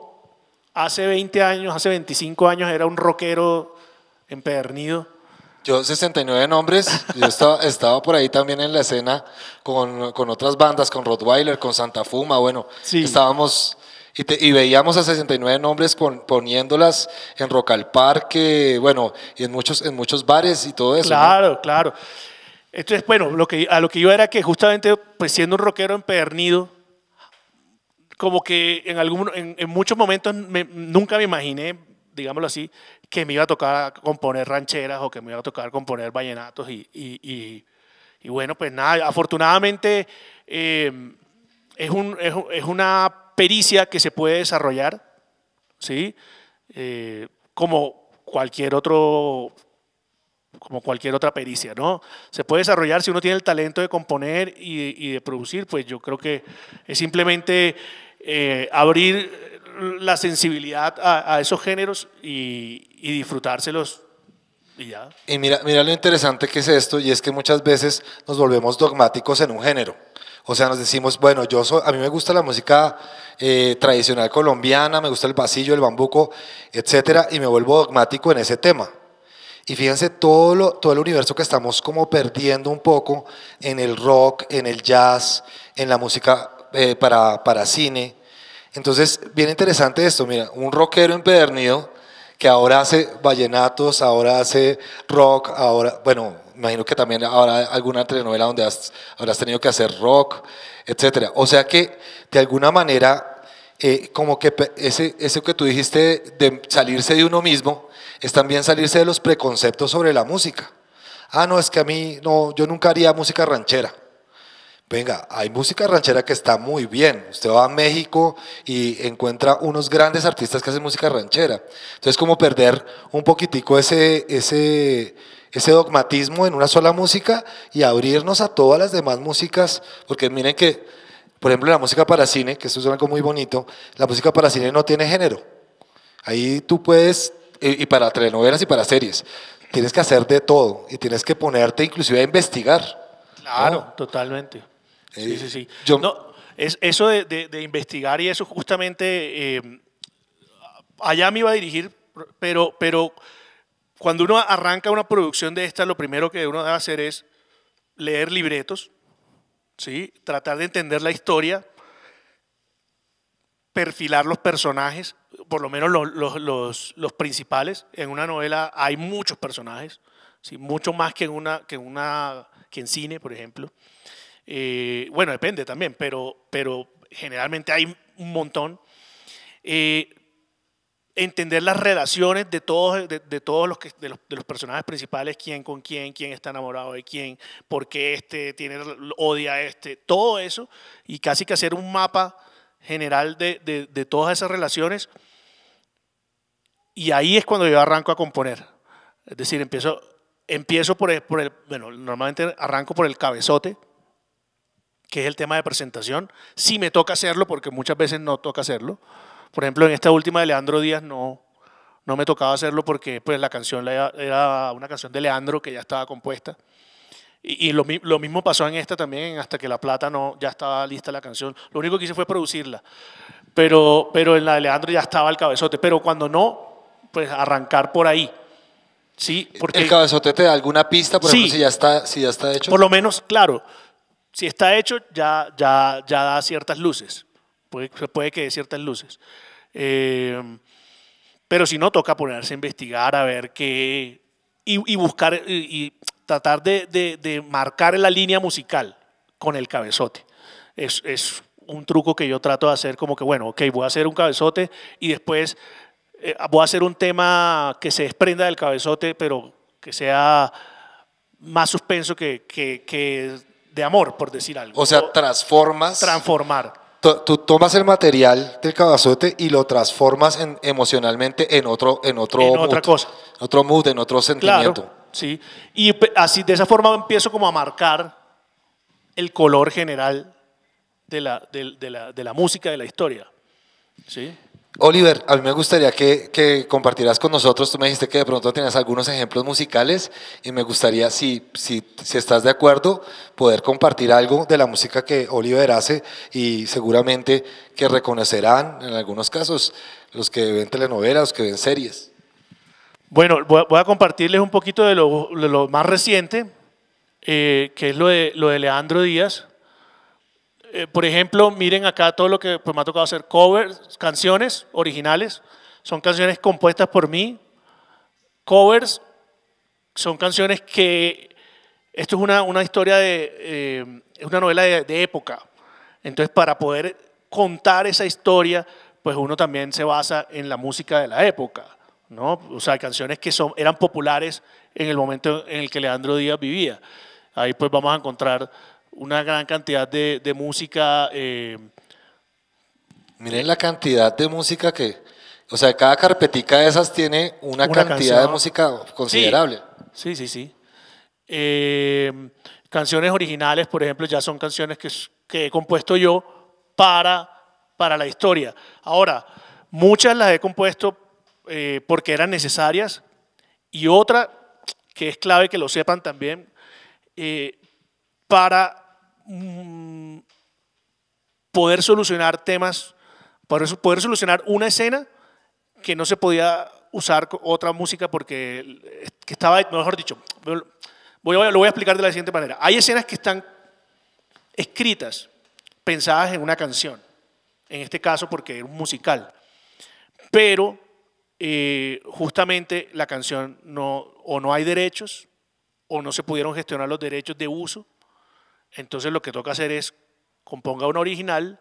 hace 20 años, hace 25 años era un rockero empedernido. Yo 69 nombres, yo estaba, por ahí también en la escena con, con, otras bandas, con Rottweiler, con Santa Fuma, bueno, estábamos y, y, veíamos a 69 nombres poniéndolas en Rock al Parque, bueno, y en muchos, en muchos bares y todo eso. Claro, claro. Entonces, bueno, lo a lo que yo era que justamente, pues siendo un rockero empedernido, como que en, algún, en, muchos momentos nunca me imaginé, digámoslo así, que me iba a tocar componer rancheras o que me iba a tocar componer vallenatos. Y, bueno, pues nada, afortunadamente eh, es, un, es, una pericia que se puede desarrollar, ¿sí? Eh, como cualquier otro como cualquier otra pericia, ¿no? Se puede desarrollar si uno tiene el talento de componer y, y, de producir, pues yo creo que es simplemente eh, abrir la sensibilidad a, esos géneros y, disfrutárselos y, ya. y mira, mira lo interesante que es esto, y es que muchas veces nos volvemos dogmáticos en un género. O sea, nos decimos, bueno, yo soy, a mí me gusta la música eh, tradicional colombiana, me gusta el pasillo, el bambuco, etcétera, y me vuelvo dogmático en ese tema. Y fíjense todo, todo el universo que estamos como perdiendo un poco en el rock, en el jazz, en la música eh, para, para cine. Entonces, bien interesante esto, mira, un rockero empedernido que ahora hace vallenatos, ahora hace rock, ahora, bueno, imagino que también habrá alguna telenovela donde has, habrás tenido que hacer rock, etcétera. O sea que, de alguna manera, eh, como que ese, eso que tú dijiste de salirse de uno mismo, es también salirse de los preconceptos sobre la música. Ah, no, es que a mí, no, yo nunca haría música ranchera. Venga, hay música ranchera que está muy bien. Usted va a México y encuentra unos grandes artistas que hacen música ranchera. Entonces, como perder un poquitico ese, ese, ese dogmatismo en una sola música y abrirnos a todas las demás músicas, porque miren que, por ejemplo, la música para cine, que esto es algo muy bonito, la música para cine no tiene género. Ahí tú puedes, y para telenovelas y para series, tienes que hacer de todo y tienes que ponerte inclusive a investigar. Claro, totalmente. Eh, sí, sí, sí. No, es, eso de, investigar y eso justamente, eh, allá me iba a dirigir, pero, pero cuando uno arranca una producción de esta, lo primero que uno debe hacer es leer libretos, ¿sí? tratar de entender la historia, perfilar los personajes, por lo menos los, principales. En una novela hay muchos personajes, ¿sí? mucho más que, una, que en cine, por ejemplo. Eh, bueno, depende también, pero, pero generalmente hay un montón. Eh, entender las relaciones de todos, de, todos los, que, de los, personajes principales, quién con quién, quién está enamorado de quién, por qué este tiene, odia a este, todo eso, y casi que hacer un mapa general de, de todas esas relaciones. Y ahí es cuando yo arranco a componer. Es decir, empiezo, empiezo por, por el bueno, normalmente arranco por el cabezote, que es el tema de presentación, sí me toca hacerlo, porque muchas veces no toca hacerlo. Por ejemplo, en esta última de Leandro Díaz no, no me tocaba hacerlo porque pues, la canción era una canción de Leandro que ya estaba compuesta. Y, lo, mismo pasó en esta también, hasta que La Plata no, ya estaba lista la canción. Lo único que hice fue producirla. Pero, pero en la de Leandro ya estaba el cabezote. Pero cuando no, pues arrancar por ahí. Sí, porque, ¿El cabezote te da alguna pista, por si ya, está, si ya está hecho? Por lo menos, claro si está hecho, ya, ya, ya da ciertas luces. Puede, puede que dé ciertas luces. Eh, pero si no, toca ponerse a investigar, a ver qué. Y, buscar, y, tratar de, marcar la línea musical con el cabezote. Es, un truco que yo trato de hacer, como que, bueno, ok, voy a hacer un cabezote y después eh, voy a hacer un tema que se desprenda del cabezote, pero que sea más suspenso, que, que de amor, por decir algo. O sea, transformas. Transformar. Tú tomas el material del cabazote y lo transformas en, emocionalmente en otro, en otro en otra cosa. otro mood, en otro sentimiento. Claro, sí. Y así de esa forma empiezo como a marcar el color general de la, de la, de la música, de la historia. ¿Sí? Oliver, a mí me gustaría que, que, compartieras con nosotros, tú me dijiste que de pronto tenías algunos ejemplos musicales y me gustaría, si, si, si, estás de acuerdo, poder compartir algo de la música que Oliver hace y seguramente que reconocerán en algunos casos los que ven telenovelas, los que ven series. Bueno, voy a, compartirles un poquito de lo, más reciente, eh, que es lo de, lo de Leandro Díaz, eh, por ejemplo, miren acá todo lo que pues, me ha tocado hacer, covers, canciones originales, son canciones compuestas por mí, covers, son canciones que, esto es una, una historia de, eh, es una novela de, época, entonces para poder contar esa historia, pues uno también se basa en la música de la época, ¿no? O sea, canciones que son, eran populares en el momento en el que Leandro Díaz vivía. Ahí pues vamos a encontrar una gran cantidad de, música. Eh, Miren la cantidad de música que, o sea, cada carpetica de esas tiene una, cantidad de música considerable. Sí, sí, sí. Eh, canciones originales, por ejemplo, ya son canciones que, he compuesto yo para, para la historia. Ahora, muchas las he compuesto eh, porque eran necesarias y otra que es clave que lo sepan también, eh, para mm, poder solucionar temas, para poder solucionar una escena que no se podía usar otra música porque eh, estaba, mejor dicho, voy lo voy a explicar de la siguiente manera. Hay escenas que están escritas, pensadas en una canción, en este caso porque es un musical, pero eh, justamente la canción no, o no hay derechos, o no se pudieron gestionar los derechos de uso, entonces lo que toca hacer es componga un original.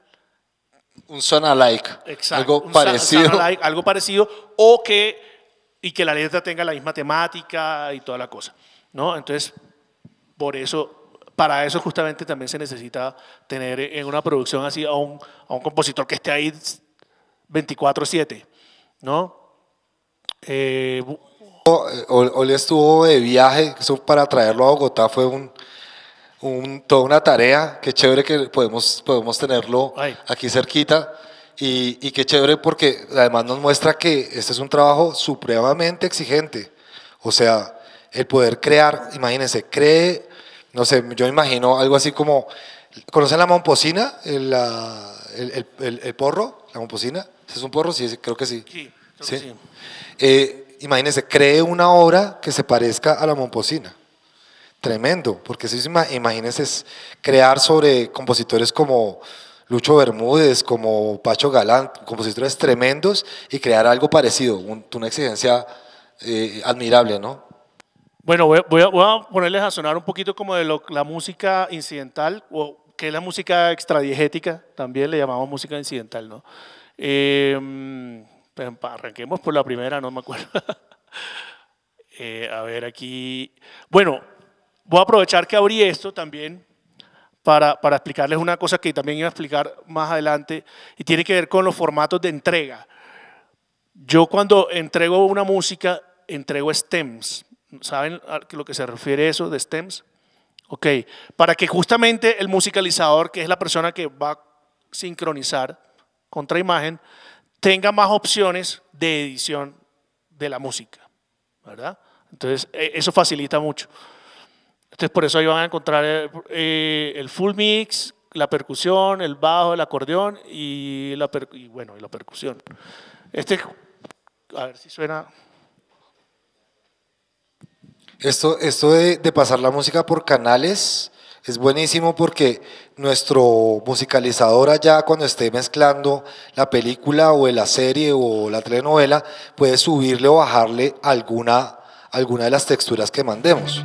Un sonalike. like, Algo parecido. algo parecido o que, y que la letra tenga la misma temática y toda la cosa. ¿no? Entonces, por eso, para eso justamente también se necesita tener en una producción así a un, compositor que esté ahí 24-7, ¿no? Eh, eh estuvo de viaje, eso para traerlo a Bogotá fue un, toda una tarea. Qué chévere que podemos, podemos tenerlo aquí cerquita. Y, y, qué chévere porque además nos muestra que este es un trabajo supremamente exigente. O sea, el poder crear, imagínense, cree, no sé, yo imagino algo así como, ¿conocen la momposina? El, el, el, el porro, la momposina. ¿Es un porro? Sí, creo que sí. Sí, eh, imagínense, cree una obra que se parezca a la momposina tremendo, porque si imagínense crear sobre compositores como Lucho Bermúdez, como Pacho Galán, compositores tremendos y crear algo parecido, una exigencia eh, admirable, ¿no? Bueno, voy, a, ponerles a sonar un poquito como de la música incidental, o que es la música extradiegética, también le llamamos música incidental, ¿no? Em, pues, arranquemos por la primera, no me acuerdo. Eh, a ver, aquí. Bueno, Voy a aprovechar que abrí esto también para, explicarles una cosa que también iba a explicar más adelante y tiene que ver con los formatos de entrega. Yo cuando entrego una música, entrego stems. ¿Saben a lo que se refiere eso de stems? Ok, para que justamente el musicalizador, que es la persona que va a sincronizar contra imagen, tenga más opciones de edición de la música, ¿verdad? Entonces, e, eso facilita mucho. Entonces por eso ahí van a encontrar eh, eh, el, full mix, la percusión, el bajo, el acordeón y, la bueno, y la percusión. Este, a ver si suena... Esto, esto de, de, pasar la música por canales es buenísimo porque nuestro musicalizador allá cuando esté mezclando la película o la serie o la telenovela puede subirle o bajarle alguna, alguna de las texturas que mandemos.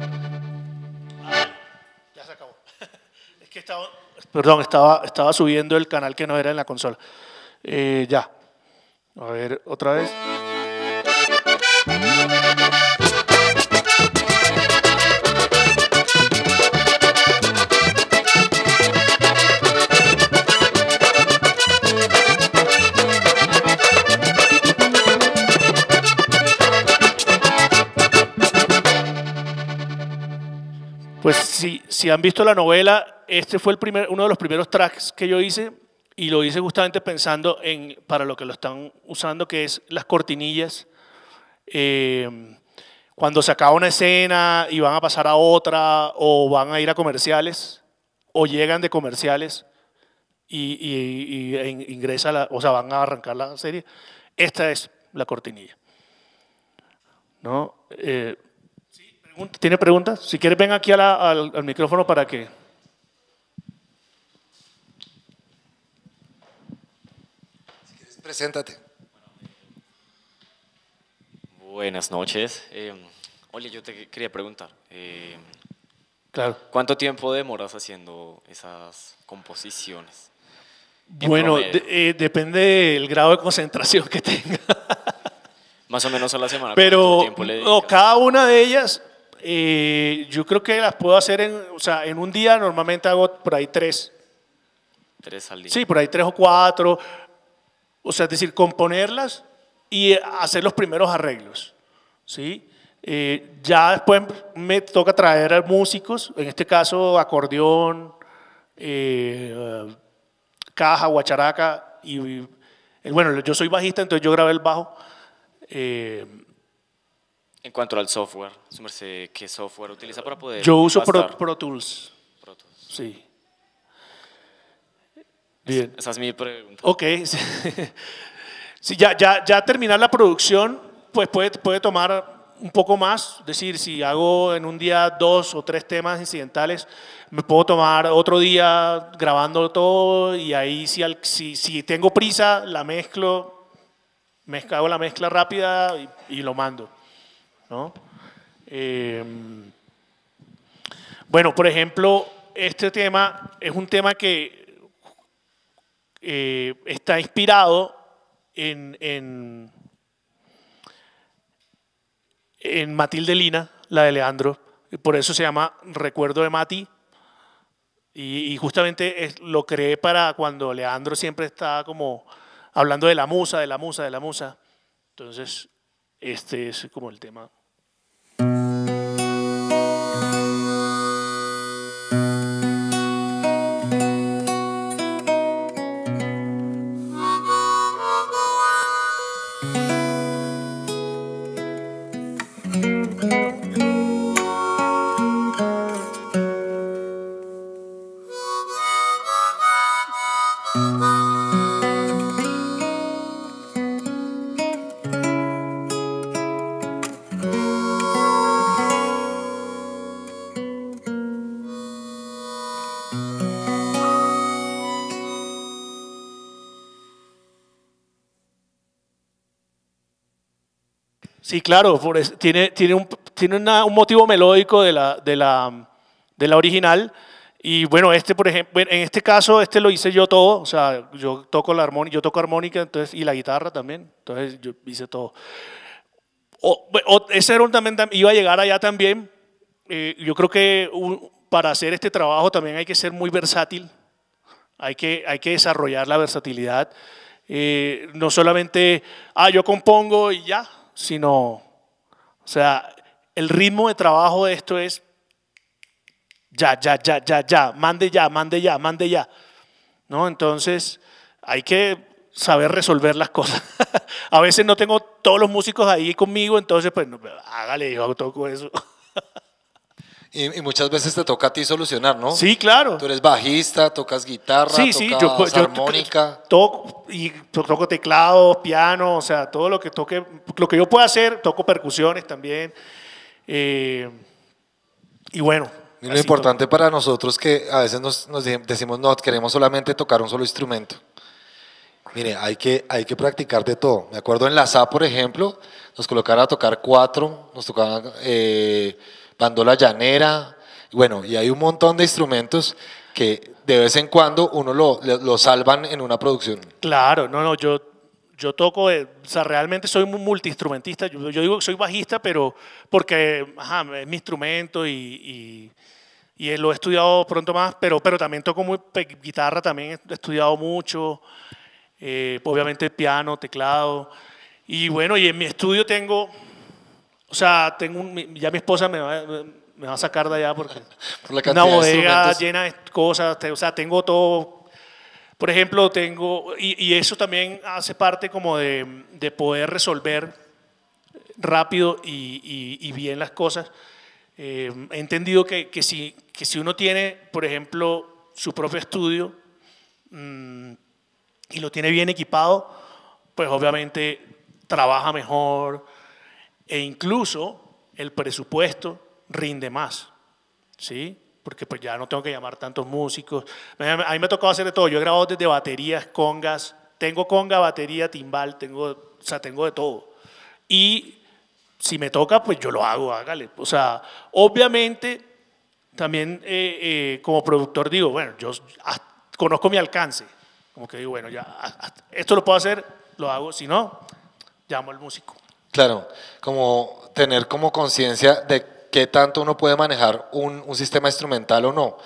Perdón, estaba, estaba subiendo el canal que no era en la consola. Eh, ya. A ver, otra vez. Pues si, han visto la novela, este fue el primer, uno de los primeros tracks que yo hice y lo hice justamente pensando en, para lo que lo están usando, que es las cortinillas. Eh, cuando se acaba una escena y van a pasar a otra o van a ir a comerciales o llegan de comerciales y, ingresa, la, o sea, van a arrancar la serie, esta es la cortinilla. ¿No? Eh, ¿Tiene preguntas? Si quieres, ven aquí al, micrófono para que... Si quieres, preséntate. Buenas noches. Em, oye, yo te quería preguntar. Em, claro. ¿Cuánto tiempo demoras haciendo esas composiciones? Bueno, eh, depende del grado de concentración que tenga. Más o menos a la semana. Pero cada una de ellas eh, yo creo que las puedo hacer en, o sea, en un día normalmente hago por ahí tres. Tres al día. Sí, por ahí tres o cuatro. O sea, es decir, componerlas y hacer los primeros arreglos. ¿sí? Eh, ya después me toca traer a músicos, en este caso acordeón, eh, caja, guacharaca. Y, bueno, yo soy bajista, entonces yo grabé el bajo. En cuanto al software, ¿qué software utiliza para poder? Yo uso Pro, Tools. Pro Tools. Sí. Bien. esa es mi pregunta. Ok. si ya, ya, ya terminar la producción, pues puede, puede tomar un poco más, es decir, si hago en un día dos o tres temas incidentales, me puedo tomar otro día grabando todo y ahí si, si, si tengo prisa, la mezclo, mezclo, hago la mezcla rápida y lo mando. Em, bueno, por ejemplo, este tema es un tema que eh, está inspirado en, en, Matilde Lina, la de Leandro, por eso se llama Recuerdo de Mati. Y, justamente lo creé para cuando Leandro siempre está como hablando de la musa, de la musa, de la musa. Entonces, este es como el tema Y claro, tiene, tiene, un, tiene un motivo melódico de la, de, la, de la original. Y bueno, este, por ejemplo, en este caso, este lo hice yo todo, o sea, yo toco la armónica, yo toco armónica, entonces, y la guitarra también, entonces yo hice todo. ese era un, también, iba a llegar allá también, eh, yo creo que para hacer este trabajo también hay que ser muy versátil, hay que, hay que desarrollar la versatilidad, eh, no solamente, ah, yo compongo y ya, sino, o sea, el ritmo de trabajo de esto es ya, ya, ya, ya, ya, mande ya, mande ya, mande ya. ¿No? Entonces, hay que saber resolver las cosas. a veces no tengo todos los músicos ahí conmigo, entonces, pues, hágale, yo toco eso. Y, muchas veces te toca a ti solucionar, ¿no? Sí, claro. Tú eres bajista, tocas guitarra, tocas yo, armónica. toco, y toco teclado, piano, o sea, todo lo que toque, lo que yo pueda hacer, toco percusiones también. Eh, y bueno, lo importante para nosotros que a veces nos, decimos, no, queremos solamente tocar un solo instrumento. Mire, hay que, hay que practicar de todo. Me acuerdo en la SA, por ejemplo, nos colocaron a tocar cuatro, nos tocaban eh, bandola llanera, bueno, y hay un montón de instrumentos que de vez en cuando uno lo, lo salvan en una producción. Claro, no, no, yo, yo toco, eh, o sea, realmente soy un multiinstrumentista, yo, yo digo que soy bajista, pero porque es mi instrumento y, y, lo he estudiado pronto más, pero, pero también toco guitarra, también he estudiado mucho, eh, obviamente piano, teclado, y bueno, y en mi estudio tengo o sea, tengo ya mi esposa me va, me va a sacar de allá porque Por la una bodega llena de cosas, o sea, tengo todo. Por ejemplo, tengo, y, eso también hace parte como de, poder resolver rápido y, bien las cosas. Eh, he entendido que, que, si, que si uno tiene, por ejemplo, su propio estudio mm, y lo tiene bien equipado, pues obviamente trabaja mejor, e incluso el presupuesto rinde más, ¿sí? Porque pues ya no tengo que llamar tantos músicos. A mí me ha tocado hacer de todo. Yo he grabado desde baterías, congas. Tengo conga, batería, timbal, tengo, o sea, tengo de todo. Y si me toca, pues yo lo hago, hágale. O sea, obviamente, también eh, eh, como productor digo, bueno, yo conozco mi alcance. Como que digo, bueno, ya, esto lo puedo hacer, lo hago. Si no, llamo al músico. Claro, como tener como conciencia de qué tanto uno puede manejar un, sistema instrumental o no.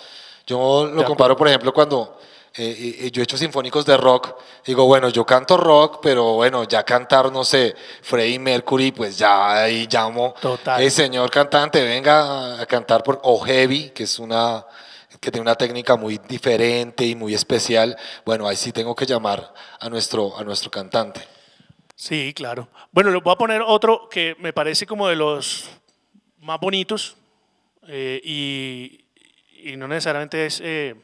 Yo lo comparo, por ejemplo, cuando eh, eh, eh, yo he hecho sinfónicos de rock, digo, bueno, yo canto rock, pero bueno, ya cantar, no sé, Freddie Mercury, pues ya ahí llamo, el señor cantante, venga a cantar por O Heavy, que es una que tiene una técnica muy diferente y muy especial, bueno, ahí sí tengo que llamar a nuestro, a nuestro cantante. Sí, claro. Bueno, les voy a poner otro que me parece como de los más bonitos eh, y, no necesariamente es eh,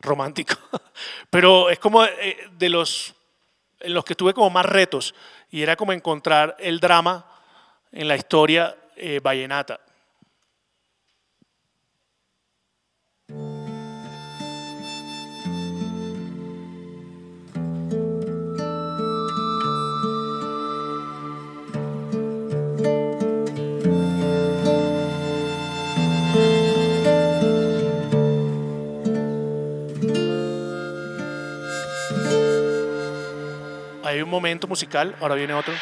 romántico, pero es como eh, de los en los que tuve como más retos y era como encontrar el drama en la historia vallenata. Hay un momento musical, ahora viene otro.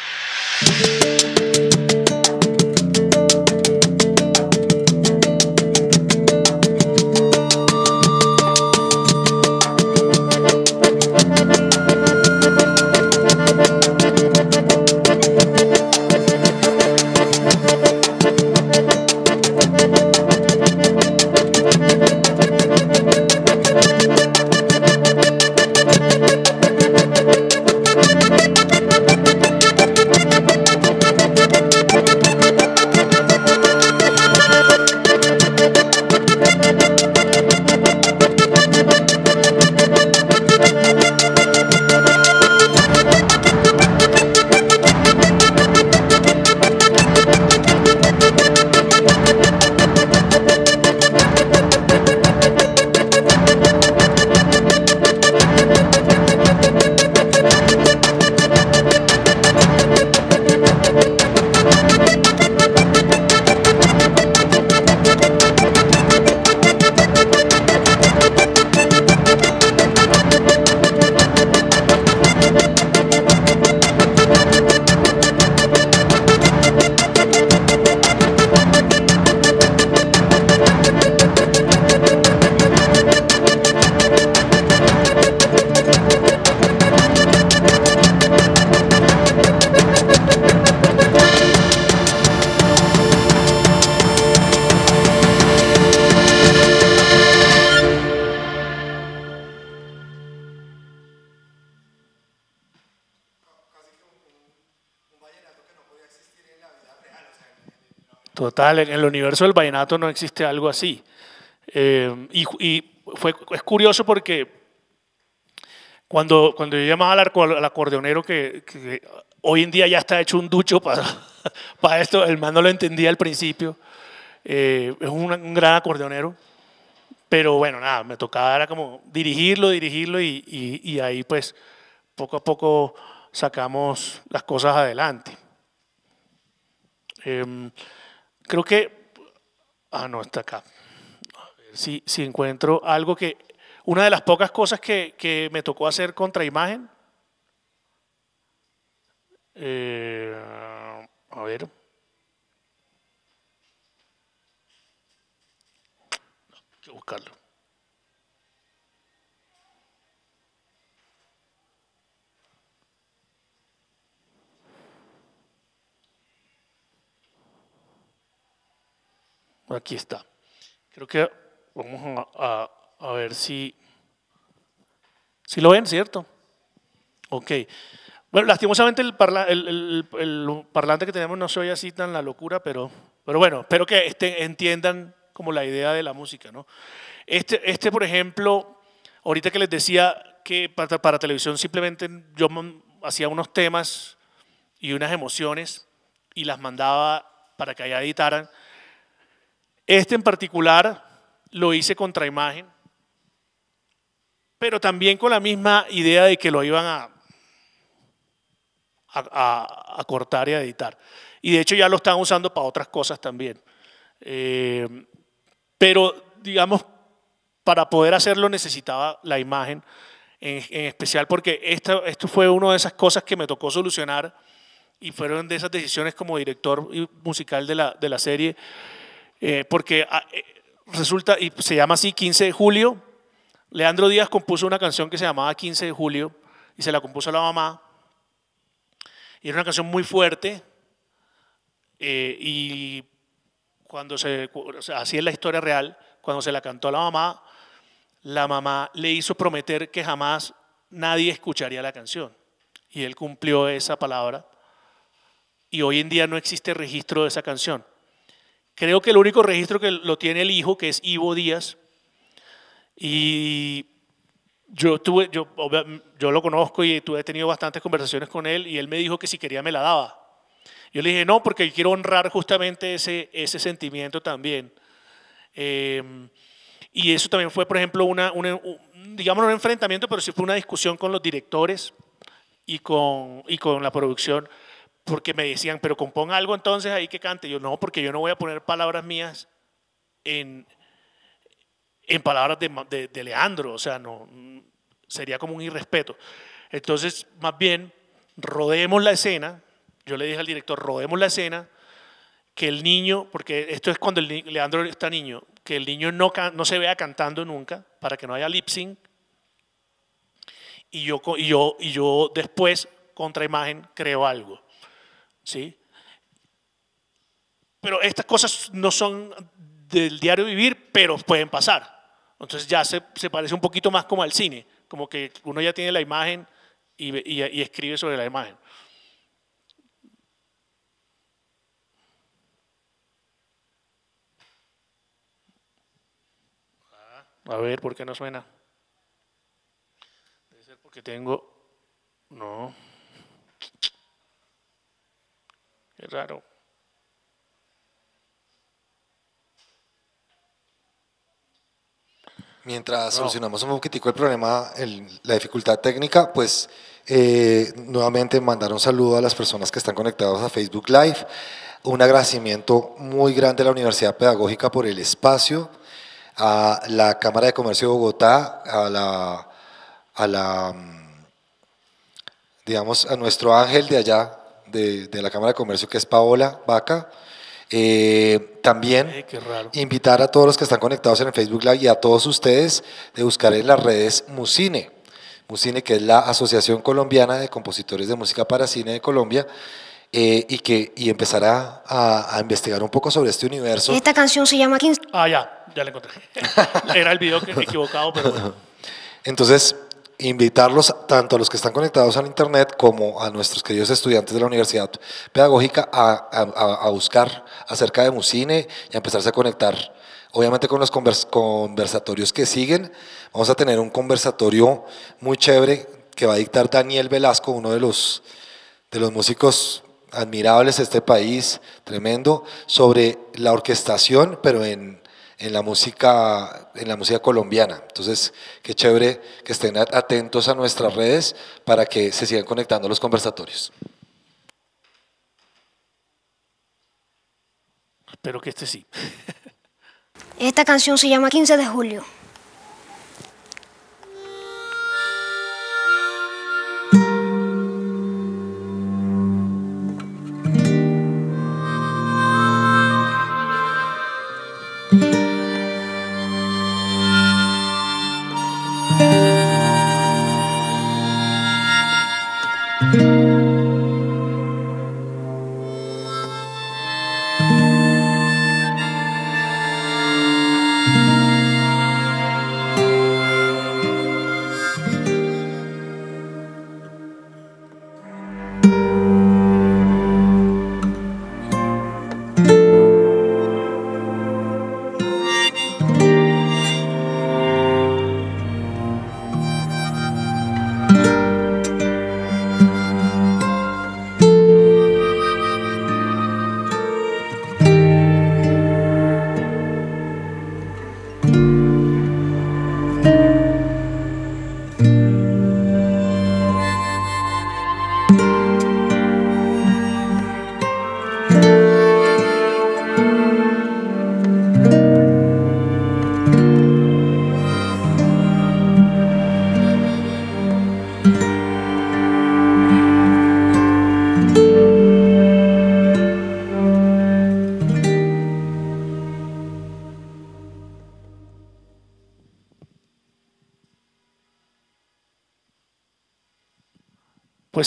en el universo del vallenato no existe algo así. Eh, y, fue, es curioso porque cuando, cuando yo llamaba al, acordeonero que, hoy en día ya está hecho un ducho para, para esto, el man lo entendía al principio, eh, es un, gran acordeonero, pero bueno, nada, me tocaba como dirigirlo, dirigirlo y, ahí pues poco a poco sacamos las cosas adelante. Em, Creo que... Ah, no, está acá. A ver si, si encuentro algo que... Una de las pocas cosas que, me tocó hacer contra imagen. Eh, a ver. No, hay que buscarlo. Aquí está. Creo que vamos a, ver si, si lo ven, ¿cierto? Ok. Bueno, lastimosamente el, parlante que tenemos no se oye así tan la locura, pero, pero bueno, espero que este, entiendan como la idea de la música. ¿no? Este, este, por ejemplo, ahorita que les decía que para televisión simplemente yo hacía unos temas y unas emociones y las mandaba para que allá editaran. Este en particular lo hice contra imagen, pero también con la misma idea de que lo iban a, a, cortar y a editar. Y de hecho ya lo están usando para otras cosas también. Eh, pero, digamos, para poder hacerlo necesitaba la imagen, en, especial porque esto fue una de esas cosas que me tocó solucionar y fueron de esas decisiones como director musical de la, de la serie eh, porque ah, eh, resulta, y se llama así 15 de julio. Leandro Díaz compuso una canción que se llamaba 15 de julio y se la compuso a la mamá. Y era una canción muy fuerte eh, y cuando se, hacía así es la historia real, cuando se la cantó a la mamá, la mamá le hizo prometer que jamás nadie escucharía la canción. Y él cumplió esa palabra. Y hoy en día no existe registro de esa canción. Creo que el único registro que lo tiene el hijo, que es Ivo Díaz, y yo, tuve, yo, lo conozco y tuve, he tenido bastantes conversaciones con él y él me dijo que si quería me la daba. Yo le dije, no, porque quiero honrar justamente ese, ese sentimiento también. Em, y eso también fue, por ejemplo, una, una, digamos, un enfrentamiento, pero sí fue una discusión con los directores y con, y con la producción porque me decían, pero compón algo entonces ahí que cante. Yo no, porque yo no voy a poner palabras mías en, en palabras de, de, Leandro, o sea, no, mm, sería como un irrespeto. Entonces, más bien, rodeemos la escena, yo le dije al director, rodeemos la escena, que el niño, porque esto es cuando Leandro está niño, que el niño no, no se vea cantando nunca, para que no haya lip sync, y yo, y yo, y yo después, contra imagen, creo algo. ¿sí? Pero estas cosas no son del diario vivir, pero pueden pasar. Entonces ya se, se parece un poquito más como al cine, como que uno ya tiene la imagen y, y, y escribe sobre la imagen. A ver, ¿por qué no suena? Debe ser porque tengo... No. Es raro. Mientras solucionamos un poquitico el problema, la dificultad técnica, pues eh, nuevamente mandar un saludo a las personas que están conectadas a Facebook Live. Un agradecimiento muy grande a la Universidad Pedagógica por el espacio, a la Cámara de Comercio de Bogotá, a la, a la mm, digamos, a nuestro ángel de allá, de, la Cámara de Comercio, que es Paola Vaca. Eh, también invitar a todos los que están conectados en el Facebook Live y a todos ustedes de buscar en las redes Musine. Musine, que es la Asociación Colombiana de Compositores de Música para Cine de Colombia, eh, y, que, y empezar a, investigar un poco sobre este universo. Esta canción se llama Ah, ya, ya la encontré. Era el video que equivocado, pero Entonces, invitarlos tanto a los que están conectados al Internet como a nuestros queridos estudiantes de la Universidad Pedagógica a, buscar acerca de Mucine y a empezarse a conectar. Obviamente con los conversatorios que siguen, vamos a tener un conversatorio muy chévere que va a dictar Daniel Velasco, uno de los, de los músicos admirables de este país, tremendo, sobre la orquestación, pero en, en la música, en la música colombiana. Entonces, qué chévere que estén atentos a nuestras redes para que se sigan conectando los conversatorios. Espero que este sí. Esta canción se llama 15 de julio.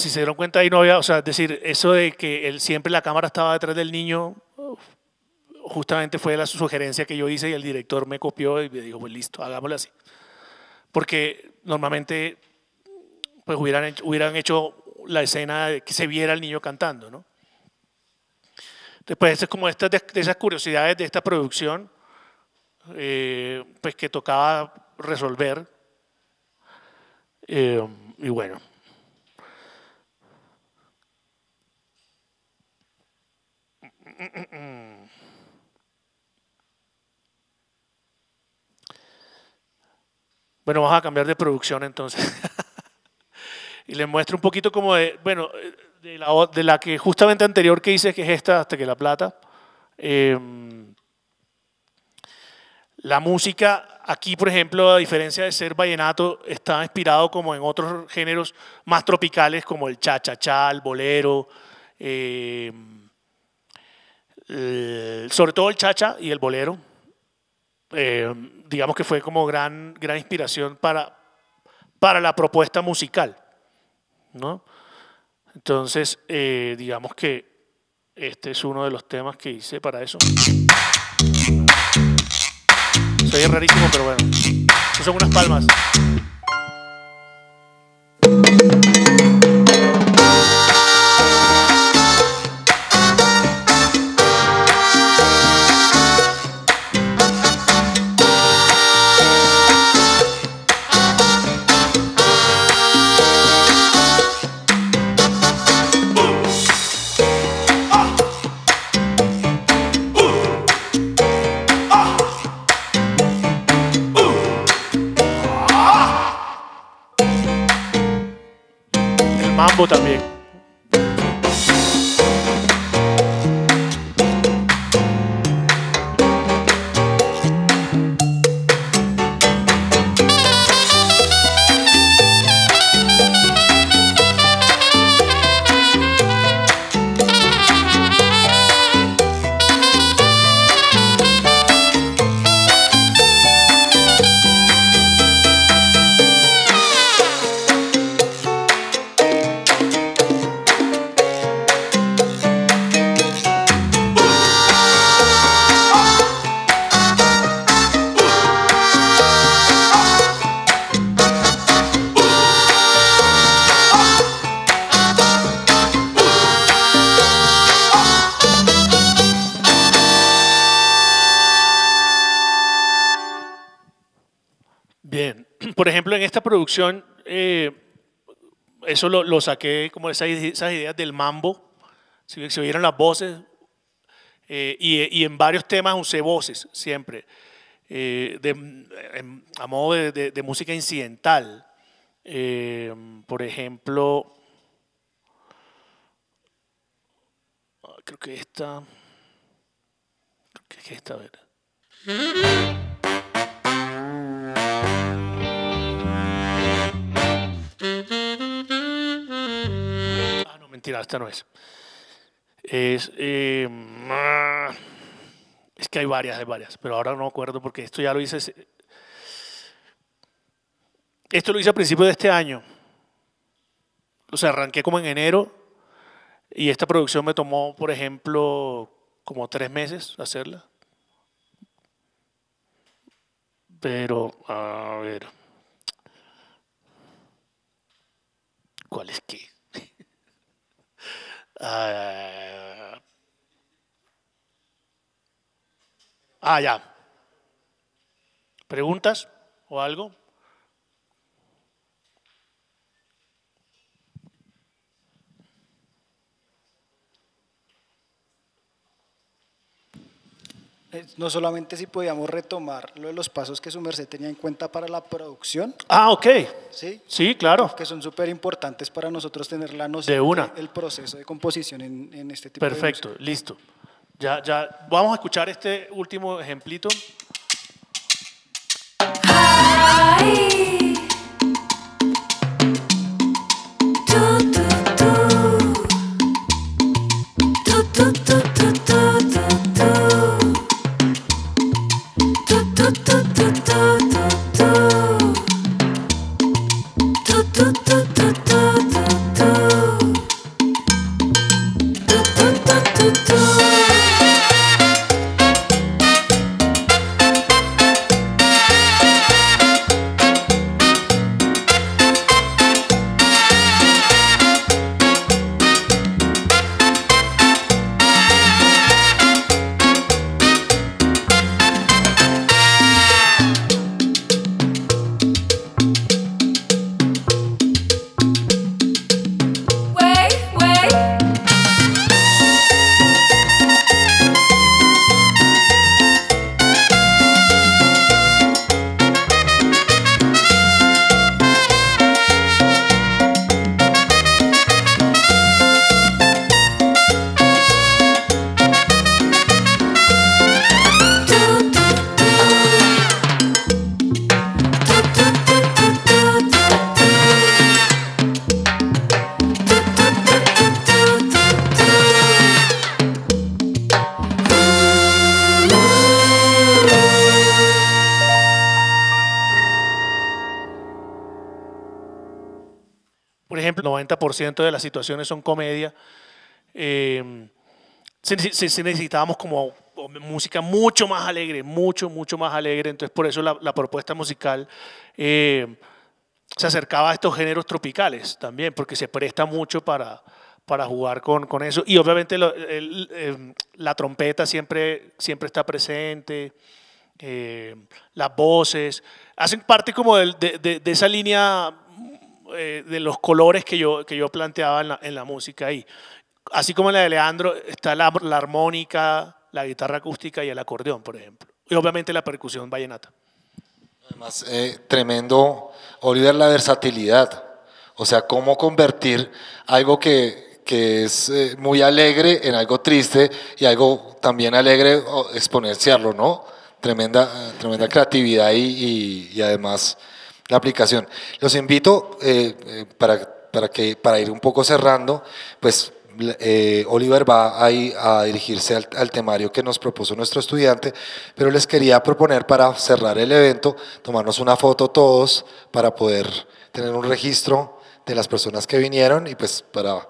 si se dieron cuenta ahí no había, o sea, es decir, eso de que él, siempre la cámara estaba detrás del niño, justamente fue la sugerencia que yo hice y el director me copió y me dijo, pues listo, hagámoslo así. Porque normalmente pues hubieran hecho, hubieran hecho la escena de que se viera al niño cantando, ¿no? Después es como estas, de esas curiosidades de esta producción, eh, pues que tocaba resolver. Eh, y bueno. Mm, mm, mm. Bueno, vamos a cambiar de producción entonces. y les muestro un poquito como de, bueno, de la, de la, que justamente anterior que hice, que es esta, hasta que la plata. Em, la música, aquí por ejemplo, a diferencia de ser vallenato, está inspirado como en otros géneros más tropicales como el cha-cha-cha, el bolero. Em, eh, sobre todo el chacha y el bolero, eh, digamos que fue como gran, gran inspiración para, para la propuesta musical. ¿no? Entonces, eh, digamos que este es uno de los temas que hice para eso. soy rarísimo, pero bueno. son unas palmas. mambo também. producción, eh, eso lo, saqué como esas, ideas del mambo, si se oyeron las voces, eh, y, en varios temas usé voces siempre, eh, a modo de, música incidental. por ejemplo, ah, creo que esta, creo que esta, a mentira, esta no es. Eh, es. que hay varias, hay varias, pero ahora no acuerdo porque esto ya lo hice. Esto lo hice a principios de este año. O sea, arranqué como en enero y esta producción me tomó, por ejemplo, como tres meses hacerla. Pero, a ver. ¿Cuál es qué? ah, ya. ¿Preguntas o algo? Eh, no solamente si podíamos retomar lo de los pasos que su merced tenía en cuenta para la producción. Ah, ok. Sí, sí claro. Que son súper importantes para nosotros tener la noción de una. del proceso de composición en, este tipo Perfecto, listo. Ya, ya, vamos a escuchar este último ejemplito. de las situaciones son comedia. Eh, necesitábamos como música mucho más alegre, mucho, mucho más alegre. Entonces, por eso la, propuesta musical eh, se acercaba a estos géneros tropicales también, porque se presta mucho para, para jugar con, con eso. Y obviamente eh, la trompeta siempre, siempre está presente, eh, las voces, hacen parte como de, de esa línea eh, de los colores que yo, que yo planteaba en la, música ahí. Así como en la de Leandro está la, armónica, la guitarra acústica y el acordeón, por ejemplo. Y obviamente la percusión vallenata. Además, eh, tremendo, olvidar la versatilidad. O sea, cómo convertir algo que, es eh, muy alegre en algo triste y algo también alegre, exponenciarlo, ¿no? Tremenda, tremenda creatividad y, y, y además la aplicación. Los invito eh, eh, para, que, para ir un poco cerrando, pues eh, Oliver va a, a dirigirse al, temario que nos propuso nuestro estudiante, pero les quería proponer para cerrar el evento, tomarnos una foto todos para poder tener un registro de las personas que vinieron y pues para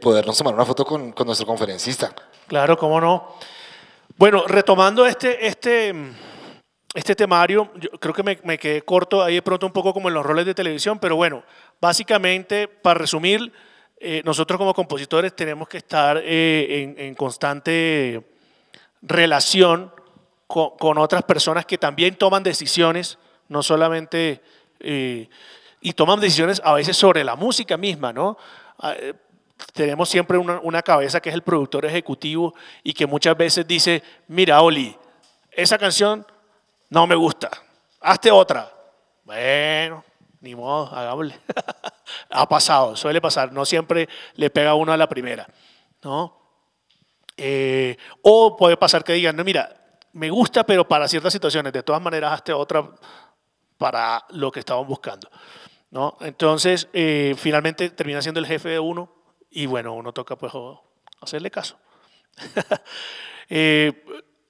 podernos tomar una foto con, nuestro conferencista. Claro, cómo no. Bueno, retomando este, este este temario, creo que me, quedé corto ahí de pronto un poco como en los roles de televisión, pero bueno, básicamente, para resumir, eh, nosotros como compositores tenemos que estar eh, en, constante relación con, otras personas que también toman decisiones, no solamente, eh, y toman decisiones a veces sobre la música misma, ¿no? Ah, tenemos siempre una, una cabeza que es el productor ejecutivo y que muchas veces dice, mira, Oli, esa canción no me gusta. Hazte otra. Bueno, ni modo, hagámosle. ha pasado, suele pasar. No siempre le pega uno a la primera. ¿no? Eh, o puede pasar que digan, no, mira, me gusta, pero para ciertas situaciones. De todas maneras, hazte otra para lo que estaban buscando. ¿no? Entonces, eh, finalmente termina siendo el jefe de uno y bueno, uno toca pues hacerle caso. Eh,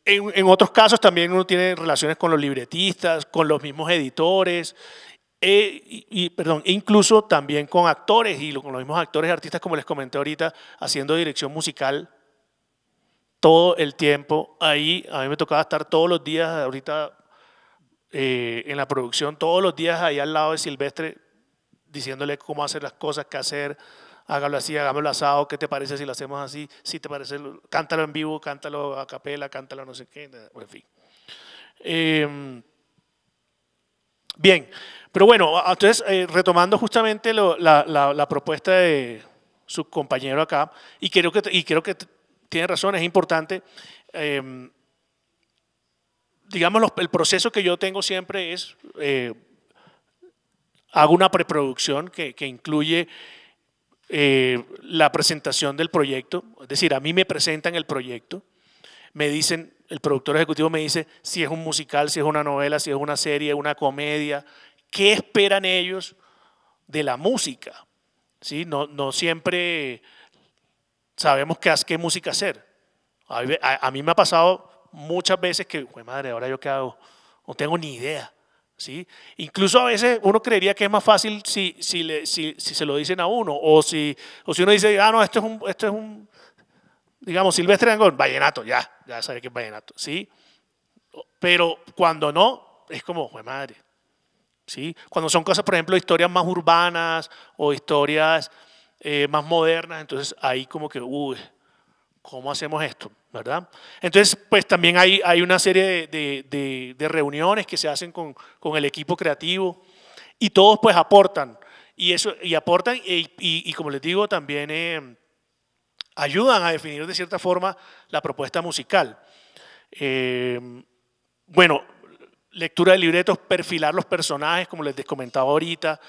en, otros casos también uno tiene relaciones con los libretistas, con los mismos editores, e, y, perdón, e incluso también con actores y con los mismos actores y artistas, como les comenté ahorita, haciendo dirección musical todo el tiempo. Ahí a mí me tocaba estar todos los días ahorita eh, en la producción, todos los días ahí al lado de Silvestre, diciéndole cómo hacer las cosas, qué hacer, hágalo así, hagámoslo asado, ¿qué te parece si lo hacemos así? Si te parece, cántalo en vivo, cántalo a capela, cántalo no sé qué, en fin. Em, bien, pero bueno, entonces eh, retomando justamente la, propuesta de su compañero acá, y creo que, creo que tiene razón, es importante. Em, digamos, el proceso que yo tengo siempre es, eh, hago una preproducción que, que incluye eh, la presentación del proyecto, es decir, a mí me presentan el proyecto, me dicen, el productor ejecutivo me dice si es un musical, si es una novela, si es una serie, una comedia, qué esperan ellos de la música. ¿Sí? No, no siempre sabemos qué, música hacer. A, mí me ha pasado muchas veces que, madre, ahora yo qué hago, no tengo ni idea. ¿sí? Incluso a veces uno creería que es más fácil si, si, si, se lo dicen a uno o si, o si uno dice, ah, no, esto es un, esto es un digamos, Silvestre angol vallenato, ya, ya sabe que es vallenato, ¿sí? Pero cuando no, es como, fue madre, ¿sí? Cuando son cosas, por ejemplo, historias más urbanas o historias eh, más modernas, entonces ahí como que, uy, ¿Cómo hacemos esto? ¿Verdad? Entonces, pues también hay, una serie de, reuniones que se hacen con, el equipo creativo y todos pues aportan. Y, eso, y aportan y, como les digo, también eh, ayudan a definir de cierta forma la propuesta musical. Eh, bueno, lectura de libretos, perfilar los personajes, como les comentaba ahorita,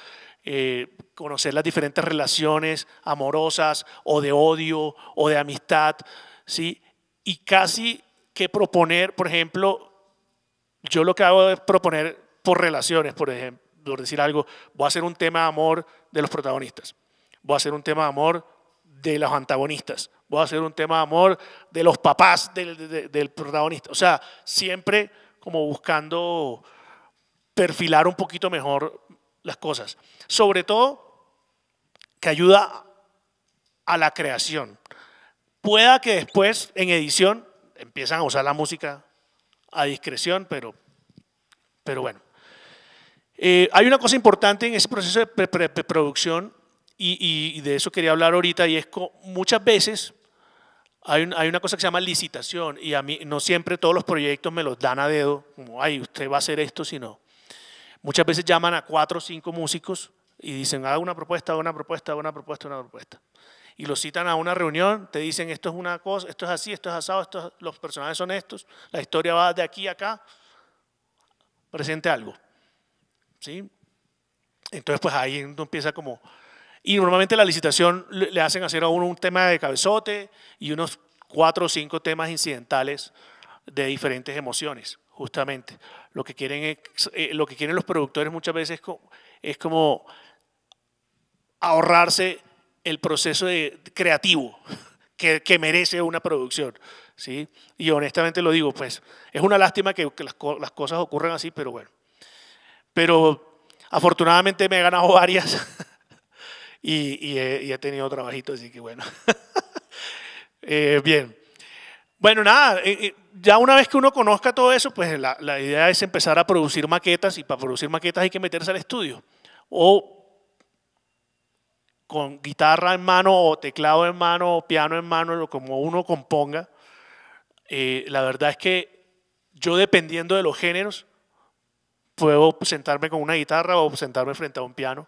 eh, conocer las diferentes relaciones amorosas o de odio o de amistad, ¿sí? Y casi que proponer, por ejemplo, yo lo que hago es proponer por relaciones, por ejemplo, decir algo, voy a hacer un tema de amor de los protagonistas, voy a hacer un tema de amor de los antagonistas, voy a hacer un tema de amor de los papás del, del protagonista. O sea, siempre como buscando perfilar un poquito mejor las cosas. Sobre todo que ayuda a la creación. Pueda que después en edición empiezan a usar la música a discreción, pero, pero bueno. Eh, hay una cosa importante en ese proceso de preproducción y, de eso quería hablar ahorita y es que muchas veces hay, hay, una cosa que se llama licitación y a mí no siempre todos los proyectos me los dan a dedo, como, ay, usted va a hacer esto, sino Muchas veces llaman a cuatro o cinco músicos y dicen, haga una propuesta, una propuesta, una propuesta, una propuesta. Y los citan a una reunión, te dicen, esto es una cosa, esto es así, esto es asado, esto los personajes son estos, la historia va de aquí a acá, presente algo. ¿Sí? Entonces, pues ahí uno empieza como... Y normalmente la licitación le hacen hacer a uno un tema de cabezote y unos cuatro o cinco temas incidentales de diferentes emociones, justamente. Lo que quieren, eh, lo que quieren los productores muchas veces es como, ahorrarse el proceso creativo que, merece una producción. ¿sí? Y honestamente lo digo, pues es una lástima que, las, cosas ocurran así, pero bueno. Pero afortunadamente me he ganado varias y, he, tenido trabajito, así que bueno. Eh, bien. Bueno, nada, eh, ya una vez que uno conozca todo eso, pues la, idea es empezar a producir maquetas y para producir maquetas hay que meterse al estudio. O con guitarra en mano o teclado en mano o piano en mano, lo como uno componga. Eh, la verdad es que yo dependiendo de los géneros, puedo sentarme con una guitarra o sentarme frente a un piano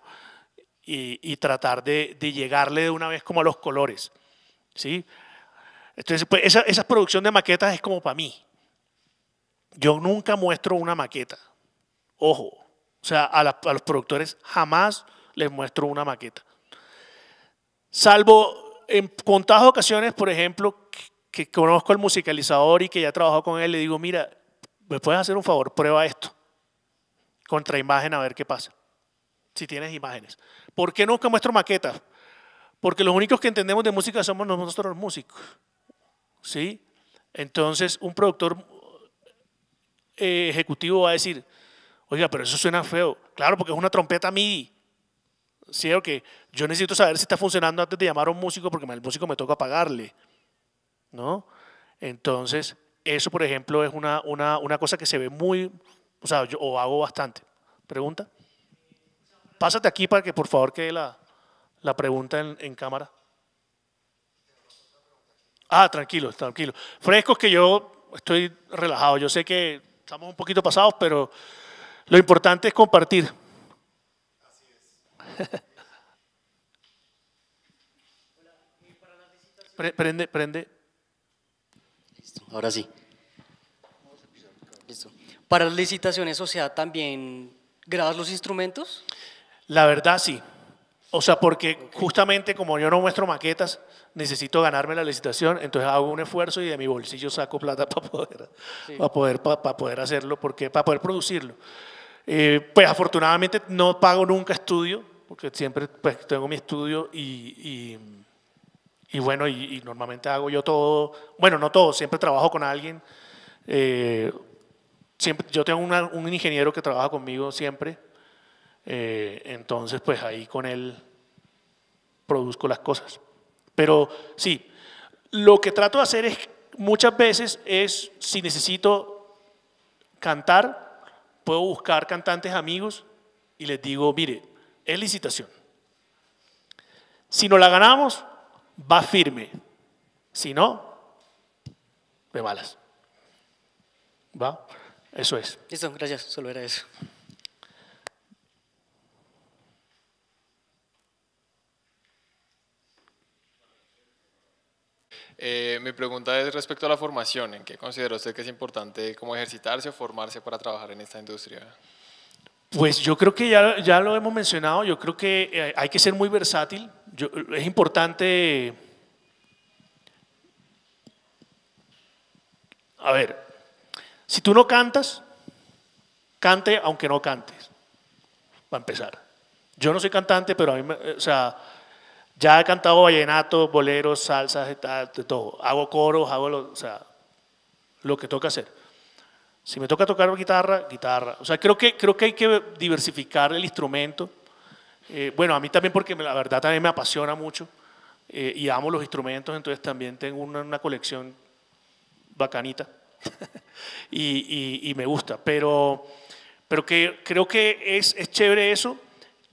y, tratar de, llegarle de una vez como a los colores. ¿sí? Entonces, pues esa, producción de maquetas es como para mí. Yo nunca muestro una maqueta. Ojo. O sea, a, los productores jamás les muestro una maqueta. Salvo en contadas ocasiones, por ejemplo, que, conozco al musicalizador y que ya trabajó con él, le digo, mira, ¿me puedes hacer un favor? Prueba esto. Contra imagen a ver qué pasa. Si tienes imágenes. ¿Por qué nunca muestro maquetas? Porque los únicos que entendemos de música somos nosotros los músicos. ¿sí? Entonces, un productor eh, ejecutivo va a decir, oiga, pero eso suena feo. Claro, porque es una trompeta MIDI. ¿Sí Yo necesito saber si está funcionando antes de llamar a un músico porque el músico me toca pagarle, ¿no? Entonces, eso, por ejemplo, es una, una, una cosa que se ve muy, o sea, yo hago bastante. ¿Pregunta? Pásate aquí para que, por favor, quede la, la pregunta en cámara. Ah, tranquilo, tranquilo. Frescos que yo estoy relajado. Yo sé que estamos un poquito pasados, pero lo importante es compartir. prende, prende. Listo, ahora sí. ¿Para las licitaciones, o sea, también grabas los instrumentos? La verdad, sí. O sea, porque justamente como yo no muestro maquetas, necesito ganarme la licitación, entonces hago un esfuerzo y de mi bolsillo saco plata para poder, para poder, para, poder hacerlo, porque, para poder producirlo. Eh, pues afortunadamente no pago nunca estudio, porque siempre pues, tengo mi estudio y, y, bueno, y, normalmente hago yo todo, bueno, no todo, siempre trabajo con alguien. Eh, siempre, yo tengo un ingeniero que trabaja conmigo siempre eh, entonces, pues ahí con él produzco las cosas. Pero sí, lo que trato de hacer es muchas veces es, si necesito cantar, puedo buscar cantantes amigos y les digo, mire, es licitación. Si no la ganamos, va firme. Si no, de balas ¿Va? Eso es. eso gracias. Solo era eso. Eh, mi pregunta es respecto a la formación. ¿En qué considera usted que es importante como ejercitarse o formarse para trabajar en esta industria? Pues yo creo que ya, ya lo hemos mencionado, yo creo que eh, hay que ser muy versátil. es importante... A ver, si tú no cantas, cante aunque no cantes, Va a empezar. Yo no soy cantante, pero a mí, o sea, ya he cantado vallenato, boleros, salsas, de todo. Hago coros, hago lo, o sea, lo que toca hacer. Si me toca tocar guitarra, guitarra. O sea, creo que, creo que hay que diversificar el instrumento. Eh, bueno, a mí también porque la verdad también me apasiona mucho eh, y amo los instrumentos, entonces también tengo una, colección bacanita y, y, me gusta. Pero, pero que, creo que es, es chévere eso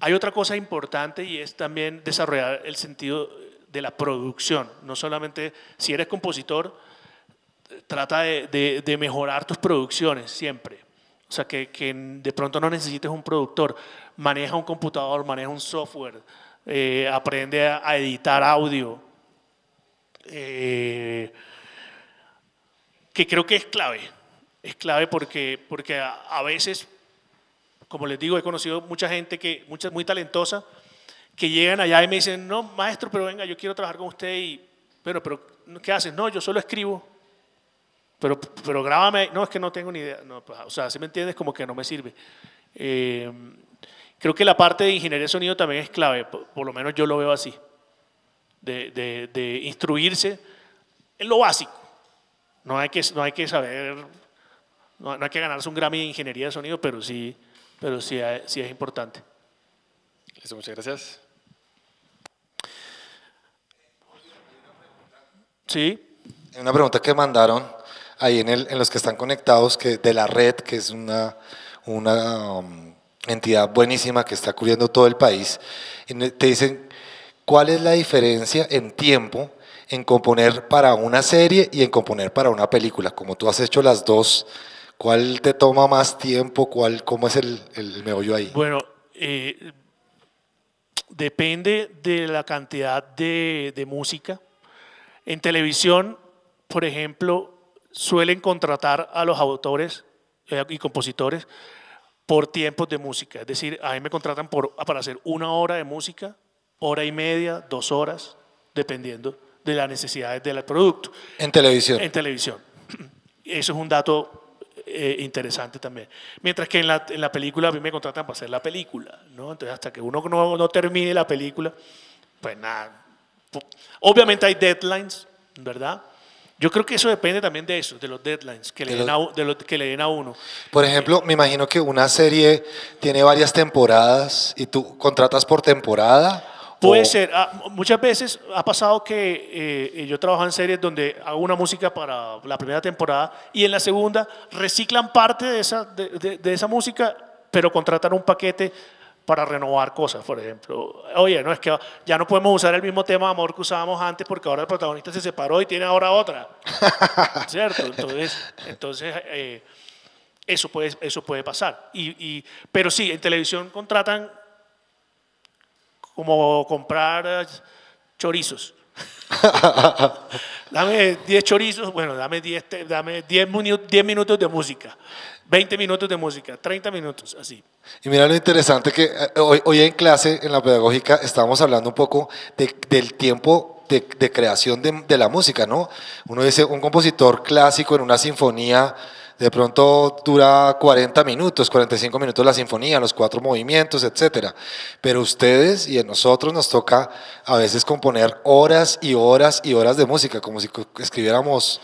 hay otra cosa importante y es también desarrollar el sentido de la producción. No solamente si eres compositor, trata de, mejorar tus producciones siempre. O sea, que, de pronto no necesites un productor. Maneja un computador, maneja un software, eh, aprende a, editar audio. Eh, que creo que es clave. Es clave porque, porque a veces como les digo, he conocido mucha gente que, mucha, muy talentosa, que llegan allá y me dicen, no, maestro, pero venga, yo quiero trabajar con usted y, pero, pero, ¿qué haces? No, yo solo escribo, pero, pero grábame, no, es que no tengo ni idea, pues, o sea, si me entiendes, como que no me sirve. Em, creo que la parte de ingeniería de sonido también es clave, por, lo menos yo lo veo así, de, de, instruirse en lo básico. No hay que, no hay que saber, no, no hay que ganarse un Grammy de ingeniería de sonido, pero sí pero sí, es importante. muchas gracias. Sí. Una pregunta que mandaron ahí en, el, en los que están conectados que de la red, que es una, una um, entidad buenísima que está cubriendo todo el país. Te dicen, ¿cuál es la diferencia en tiempo en componer para una serie y en componer para una película? Como tú has hecho las dos ¿Cuál te toma más tiempo? ¿Cuál, ¿Cómo es el, el meollo ahí? Bueno, eh, depende de la cantidad de, música. En televisión, por ejemplo, suelen contratar a los autores eh, y compositores por tiempos de música. Es decir, a mí me contratan por, para hacer una hora de música, hora y media, dos horas, dependiendo de las necesidades del producto. En televisión. En televisión. Eso es un dato eh, interesante también. Mientras que en la, en la, película a mí me contratan para hacer la película, ¿no? Entonces hasta que uno no, no termine la película, pues nada. Obviamente hay deadlines, ¿verdad? Yo creo que eso depende también de eso, de los deadlines que, le, den a, que le den a uno. Por ejemplo, me imagino que una serie tiene varias temporadas y tú contratas por temporada. Puede ser. Ah, muchas veces ha pasado que eh, yo trabajo en series donde hago una música para la primera temporada y en la segunda reciclan parte de esa, de, esa música, pero contratan un paquete para renovar cosas, por ejemplo. Oye, no es que ya no podemos usar el mismo tema de amor que usábamos antes porque ahora el protagonista se separó y tiene ahora otra. ¿Cierto? Entonces, entonces eh, eso, puede, eso puede pasar. pero sí, en televisión contratan como comprar eh, chorizos. dame 10 chorizos, bueno, dame 10 minutos, de música, 20 minutos de música, 30 minutos, así. Y mira lo interesante que eh, hoy, hoy en clase, en la pedagógica, estábamos hablando un poco del tiempo de, creación de, de la música, ¿no? Uno dice, un compositor clásico en una sinfonía de pronto dura 40 minutos, 45 minutos la sinfonía, los cuatro movimientos, etcétera. Pero ustedes y nosotros nos toca a veces componer horas y horas y horas de música, como si escribiéramos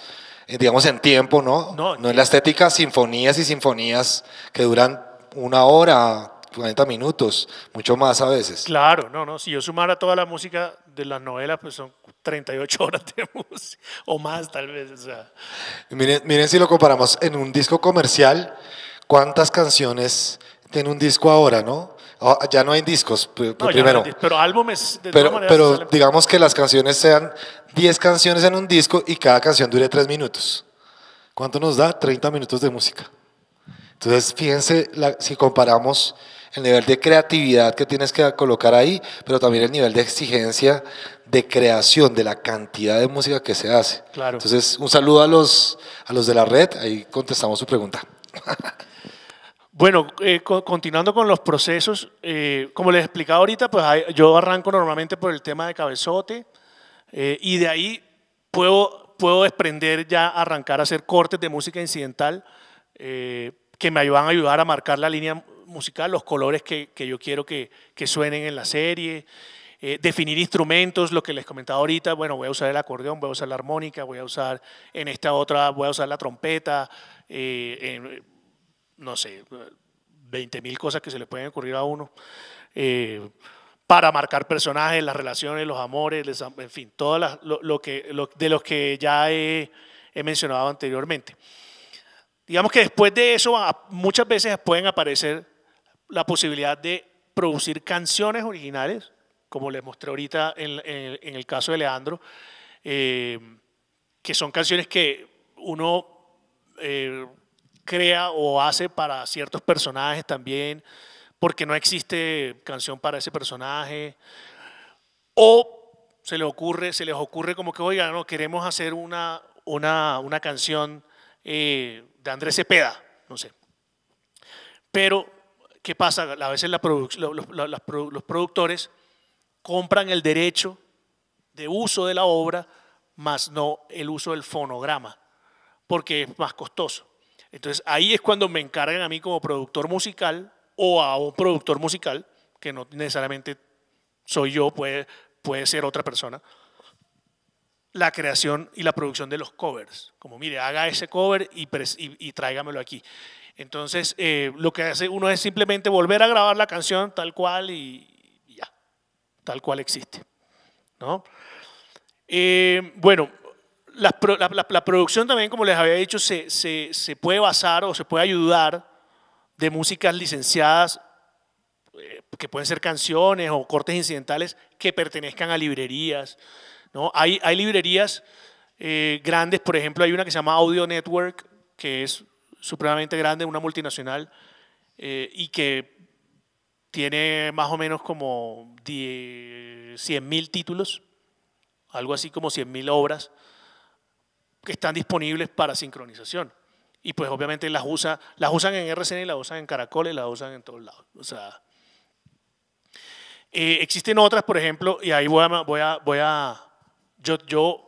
eh, digamos en tiempo, ¿no? No, no en la estética, sinfonías y sinfonías que duran una hora, 40 minutos, mucho más a veces. Claro, no, no. Si yo sumara toda la música de la novela pues son 38 horas de música, o más tal vez. miren, miren si lo comparamos en un disco comercial, ¿cuántas canciones tiene un disco ahora, no? Ah, ya no hay discos, primero. pero álbumes. pero pero digamos que las canciones sean 10 canciones en un disco y cada canción dure 3 minutos. ¿Cuánto nos da? 30 minutos de música. Entonces, fíjense, si comparamos el nivel de creatividad que tienes que colocar ahí, pero también el nivel de exigencia de creación, de la cantidad de música que se hace. Entonces, un saludo a los, a los de la red, ahí contestamos su pregunta. Bueno, eh, continuando con los procesos, eh, como les explicaba ahorita, pues yo arranco normalmente por el tema de cabezote eh, y de ahí puedo, puedo desprender ya, arrancar a hacer cortes de música incidental que me ayudan a ayudar a marcar la línea musical, los colores que, yo quiero que, suenen en la serie, eh, definir instrumentos, lo que les comentaba ahorita, bueno, voy a usar el acordeón, voy a usar la armónica, voy a usar en esta otra, voy a usar la trompeta, eh, no sé, 20 mil cosas que se les pueden ocurrir a uno. Eh, para marcar personajes, las relaciones, los amores, en fin, todas lo, que, de los que ya he, he mencionado anteriormente digamos que después de eso muchas veces pueden aparecer la posibilidad de producir canciones originales, como les mostré ahorita en, el caso de Leandro, eh, que son canciones que uno eh, crea o hace para ciertos personajes también, porque no existe canción para ese personaje. O se, le ocurre, se les ocurre como que, oiga, no, queremos hacer una, una, una canción eh, de Andrés Cepeda, no sé. Pero ¿Qué pasa? A veces la los, productores compran el derecho de uso de la obra, más no el uso del fonograma, porque es más costoso. Entonces ahí es cuando me encargan a mí como productor musical o a un productor musical, que no necesariamente soy yo, puede, puede ser otra persona, la creación y la producción de los covers. Como mire, haga ese cover y tráigamelo aquí. Entonces, eh, lo que hace uno es simplemente volver a grabar la canción tal cual y, ya, tal cual existe. ¿no? Eh, bueno, la, producción también, como les había dicho, se, puede basar o se puede ayudar de músicas licenciadas, eh, que pueden ser canciones o cortes incidentales que pertenezcan a librerías. ¿no? Hay, hay librerías grandes, por ejemplo, hay una que se llama Audio Network, que es supremamente grande, una multinacional, eh, y que tiene más o menos como 100.000 títulos, algo así como 100.000 obras que están disponibles para sincronización. Y pues obviamente las, usa, las usan en RCN, las usan en Caracol y las usan en todos lados. O sea, eh, existen otras, por ejemplo, y ahí voy a... Voy a, voy a yo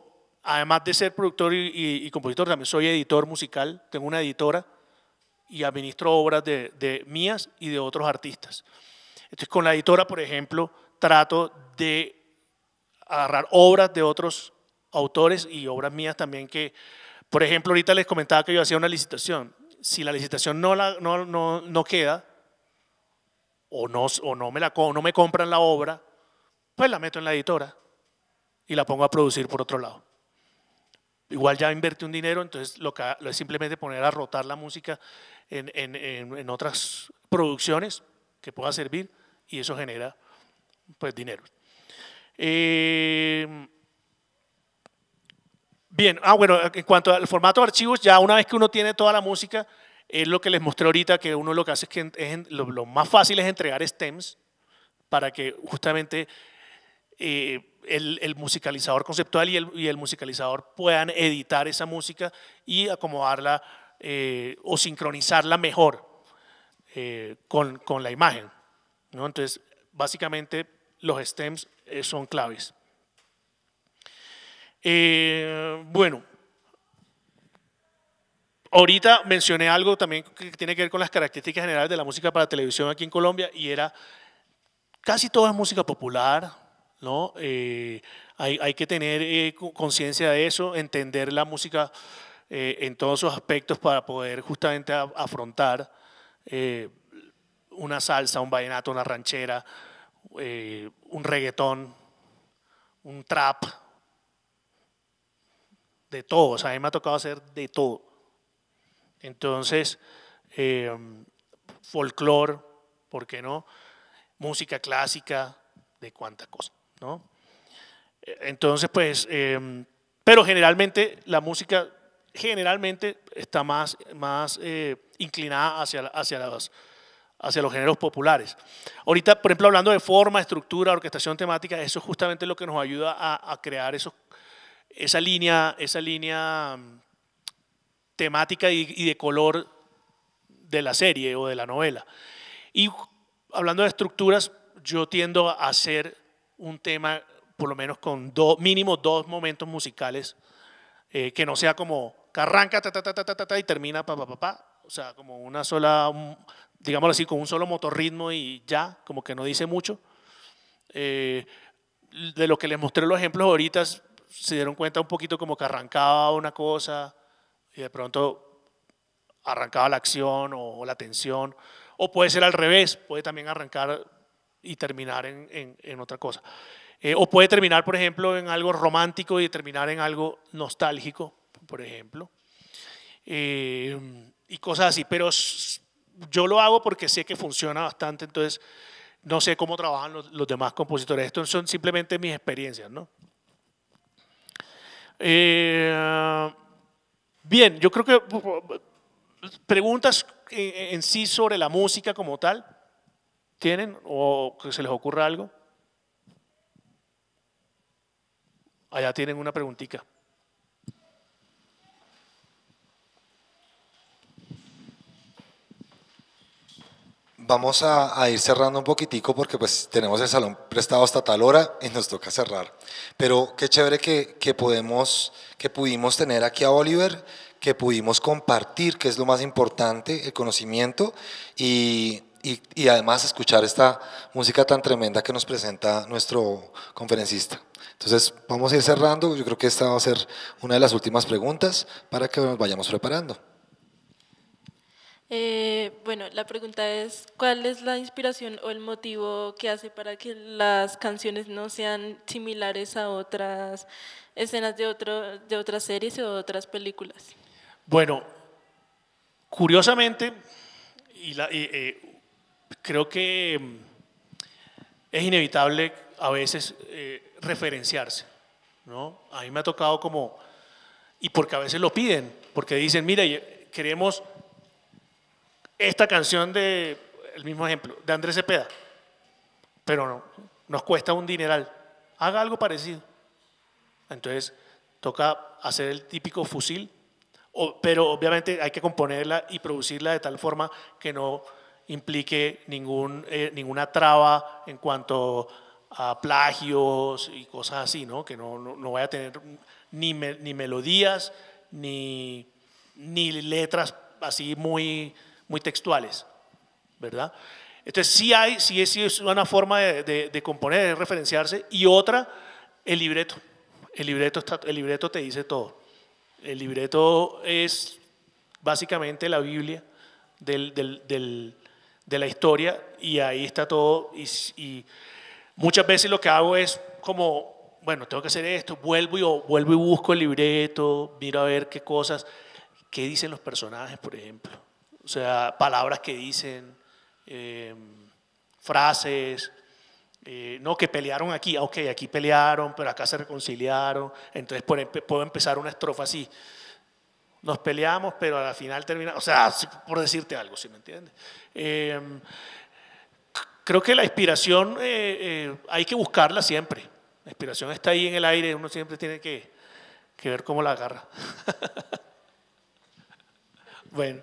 además de ser productor y, compositor, también soy editor musical, tengo una editora y administro obras de, de, mías y de otros artistas. Entonces, con la editora, por ejemplo, trato de agarrar obras de otros autores y obras mías también que, por ejemplo, ahorita les comentaba que yo hacía una licitación. Si la licitación no, la, no, no, no queda o, no, o no, me la, no me compran la obra, pues la meto en la editora y la pongo a producir por otro lado igual ya invierte un dinero, entonces lo que lo es simplemente poner a rotar la música en, otras producciones que pueda servir y eso genera pues dinero. Em, bien, ah bueno, en cuanto al formato de archivos, ya una vez que uno tiene toda la música, es lo que les mostré ahorita, que uno lo que hace es que lo, más fácil es entregar stems para que justamente eh, el, musicalizador conceptual y el, musicalizador puedan editar esa música y acomodarla eh, o sincronizarla mejor eh, con, la imagen. Entonces, básicamente los stems eh, son claves. bueno, ahorita mencioné algo también que tiene que ver con las características generales de la música para televisión aquí en Colombia y era, casi toda es música popular, ¿no? Eh, hay, que tener eh, conciencia de eso, entender la música eh, en todos sus aspectos para poder justamente afrontar una salsa, un vallenato, una ranchera, un reggaetón, un trap, de todo. O sea, a mí me ha tocado hacer de todo. Entonces, folclore, ¿por qué no? Música clásica, de cuánta cosa. ¿no? Eh, entonces, pues, em, pero generalmente la música generalmente está más, más eh, inclinada hacia, hacia, los, hacia los géneros populares. Ahorita, por ejemplo, hablando de forma, estructura, orquestación temática, eso es justamente lo que nos ayuda a, crear esa línea, esa línea mm, temática y, y, de color de la serie o de la novela. Y hablando de estructuras, yo tiendo a hacer un tema, por lo menos con dos mínimo dos momentos musicales, eh, que no sea como que arranca ta, ta, ta, ta, ta, y termina pa, pa, pa, pa. O sea, como una sola, digámoslo así, con un solo motorritmo y ya, como que no dice mucho. Eh, de lo que les mostré los ejemplos ahorita, se dieron cuenta un poquito como que arrancaba una cosa y de pronto arrancaba la acción o, la tensión, o puede ser al revés, puede también arrancar y terminar en, en, otra cosa. Eh, o puede terminar, por ejemplo, en algo romántico y terminar en algo nostálgico, por ejemplo. Eh, y cosas así. Pero yo lo hago porque sé que funciona bastante, entonces no sé cómo trabajan los, demás compositores. Estos son simplemente mis experiencias, ¿no? Eh, bien, yo creo que preguntas en sí sobre la música como tal. ¿Tienen o que se les ocurra algo? Allá tienen una preguntita. Vamos a, ir cerrando un poquitico porque pues tenemos el salón prestado hasta tal hora y nos toca cerrar. Pero qué chévere que, que podemos, que pudimos tener aquí a Oliver, que pudimos compartir, que es lo más importante, el conocimiento y y, además escuchar esta música tan tremenda que nos presenta nuestro conferencista. Entonces vamos a ir cerrando, yo creo que esta va a ser una de las últimas preguntas para que nos vayamos preparando. Eh, bueno, la pregunta es, ¿cuál es la inspiración o el motivo que hace para que las canciones no sean similares a otras escenas de, otro, de otras series o otras películas? Bueno, curiosamente, y la, eh, creo que mm, es inevitable a veces eh, referenciarse, ¿no? A mí me ha tocado como, y porque a veces lo piden, porque dicen, mira, eh, queremos esta canción de, el mismo ejemplo, de Andrés Cepeda, pero no, nos cuesta un dineral, haga algo parecido. Entonces, toca hacer el típico fusil, pero obviamente hay que componerla y producirla de tal forma que no implique ningún, eh, ninguna traba en cuanto a plagios y cosas así, ¿no? que no, no, vaya a tener ni, melodías ni, ni, letras así muy, muy textuales, ¿verdad? Entonces sí hay, sí es, una forma de, componer, de referenciarse, y otra, el libreto. El libreto, el libreto te dice todo. El libreto es básicamente la Biblia del, de la historia y ahí está todo. Y, muchas veces lo que hago es como, bueno, tengo que hacer esto, vuelvo y, vuelvo y busco el libreto, miro a ver qué cosas, qué dicen los personajes, por ejemplo. O sea, palabras que dicen, eh, frases, eh, no, que pelearon aquí, ah, ok, aquí pelearon, pero acá se reconciliaron, entonces em, puedo empezar una estrofa así nos peleamos, pero al final termina, o sea, por decirte algo, si me entiendes. Em, creo que la inspiración eh, eh, hay que buscarla siempre. La inspiración está ahí en el aire, uno siempre tiene que, ver cómo la agarra. bueno.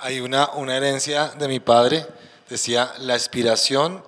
Hay una, una herencia de mi padre, decía, la inspiración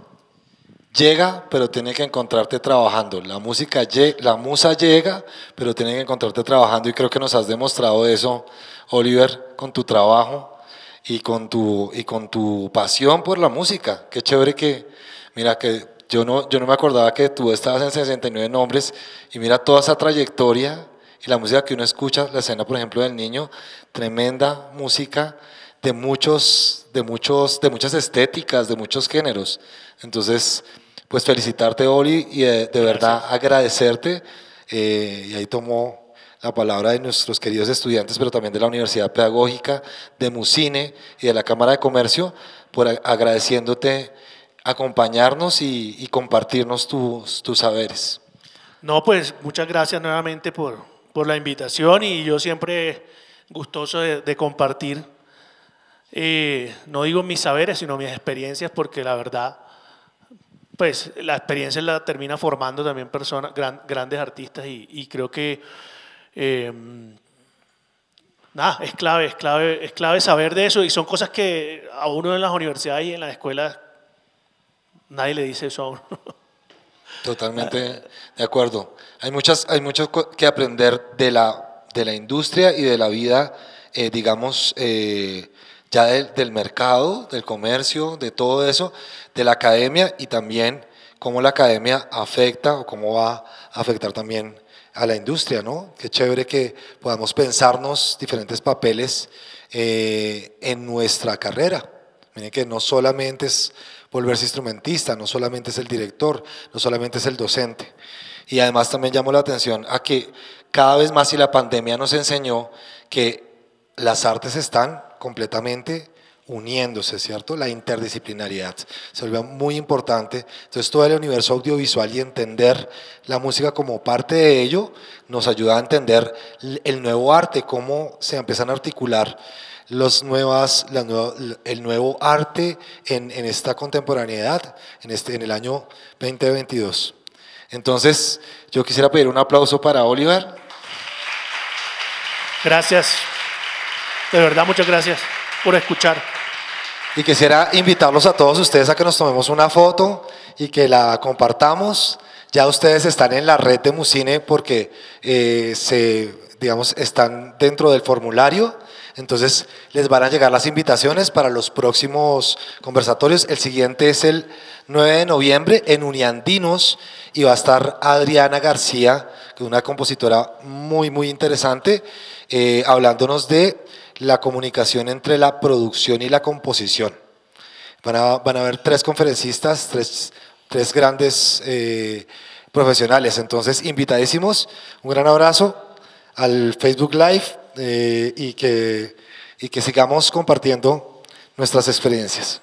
llega, pero tiene que encontrarte trabajando. La música, llega, la musa llega, pero tiene que encontrarte trabajando y creo que nos has demostrado eso, Oliver, con tu trabajo y con tu y con tu pasión por la música. Qué chévere que mira que yo no yo no me acordaba que tú estabas en 69 nombres y mira toda esa trayectoria y la música que uno escucha, la escena por ejemplo del niño, tremenda música de muchos de muchos de muchas estéticas, de muchos géneros. Entonces, pues felicitarte, Oli, y eh, de, verdad agradecerte. Eh, y ahí tomó la palabra de nuestros queridos estudiantes, pero también de la Universidad Pedagógica, de Mucine y de la Cámara de Comercio, por agradeciéndote acompañarnos y, compartirnos tus, saberes. No, pues muchas gracias nuevamente por, por la invitación y yo siempre gustoso de, compartir, eh, no digo mis saberes, sino mis experiencias, porque la verdad pues la experiencia la termina formando también personas, grandes artistas y, creo que em, nada, es clave, es clave, es clave saber de eso y son cosas que a uno en las universidades y en las escuelas nadie le dice eso a uno. Totalmente de acuerdo. Hay muchas, hay mucho que aprender de la, de la industria y de la vida, eh, digamos, eh, ya del, mercado, del comercio, de todo eso, de la academia y también cómo la academia afecta o cómo va a afectar también a la industria, ¿no? Qué chévere que podamos pensarnos diferentes papeles eh, en nuestra carrera. Miren que no solamente es volverse instrumentista, no solamente es el director, no solamente es el docente. Y además también llamó la atención a que cada vez más y la pandemia nos enseñó que las artes están completamente uniéndose, ¿cierto? La interdisciplinariedad se vuelve muy importante. Entonces, todo el universo audiovisual y entender la música como parte de ello nos ayuda a entender el nuevo arte, cómo se empiezan a articular los nuevas, el nuevo arte en, esta contemporaneidad, en, este, en el año 2022. Entonces, yo quisiera pedir un aplauso para Oliver. Gracias. De verdad, muchas gracias por escuchar. Y quisiera invitarlos a todos ustedes a que nos tomemos una foto y que la compartamos. Ya ustedes están en la red de Mucine porque eh, se, digamos, están dentro del formulario. Entonces les van a llegar las invitaciones para los próximos conversatorios. El siguiente es el 9 de noviembre en Uniandinos y va a estar Adriana García, que una compositora muy, muy interesante, eh, hablándonos de la comunicación entre la producción y la composición. Van a, van haber tres conferencistas, tres, tres grandes eh, profesionales. Entonces, invitadísimos, un gran abrazo al Facebook Live eh, y, que, y que sigamos compartiendo nuestras experiencias.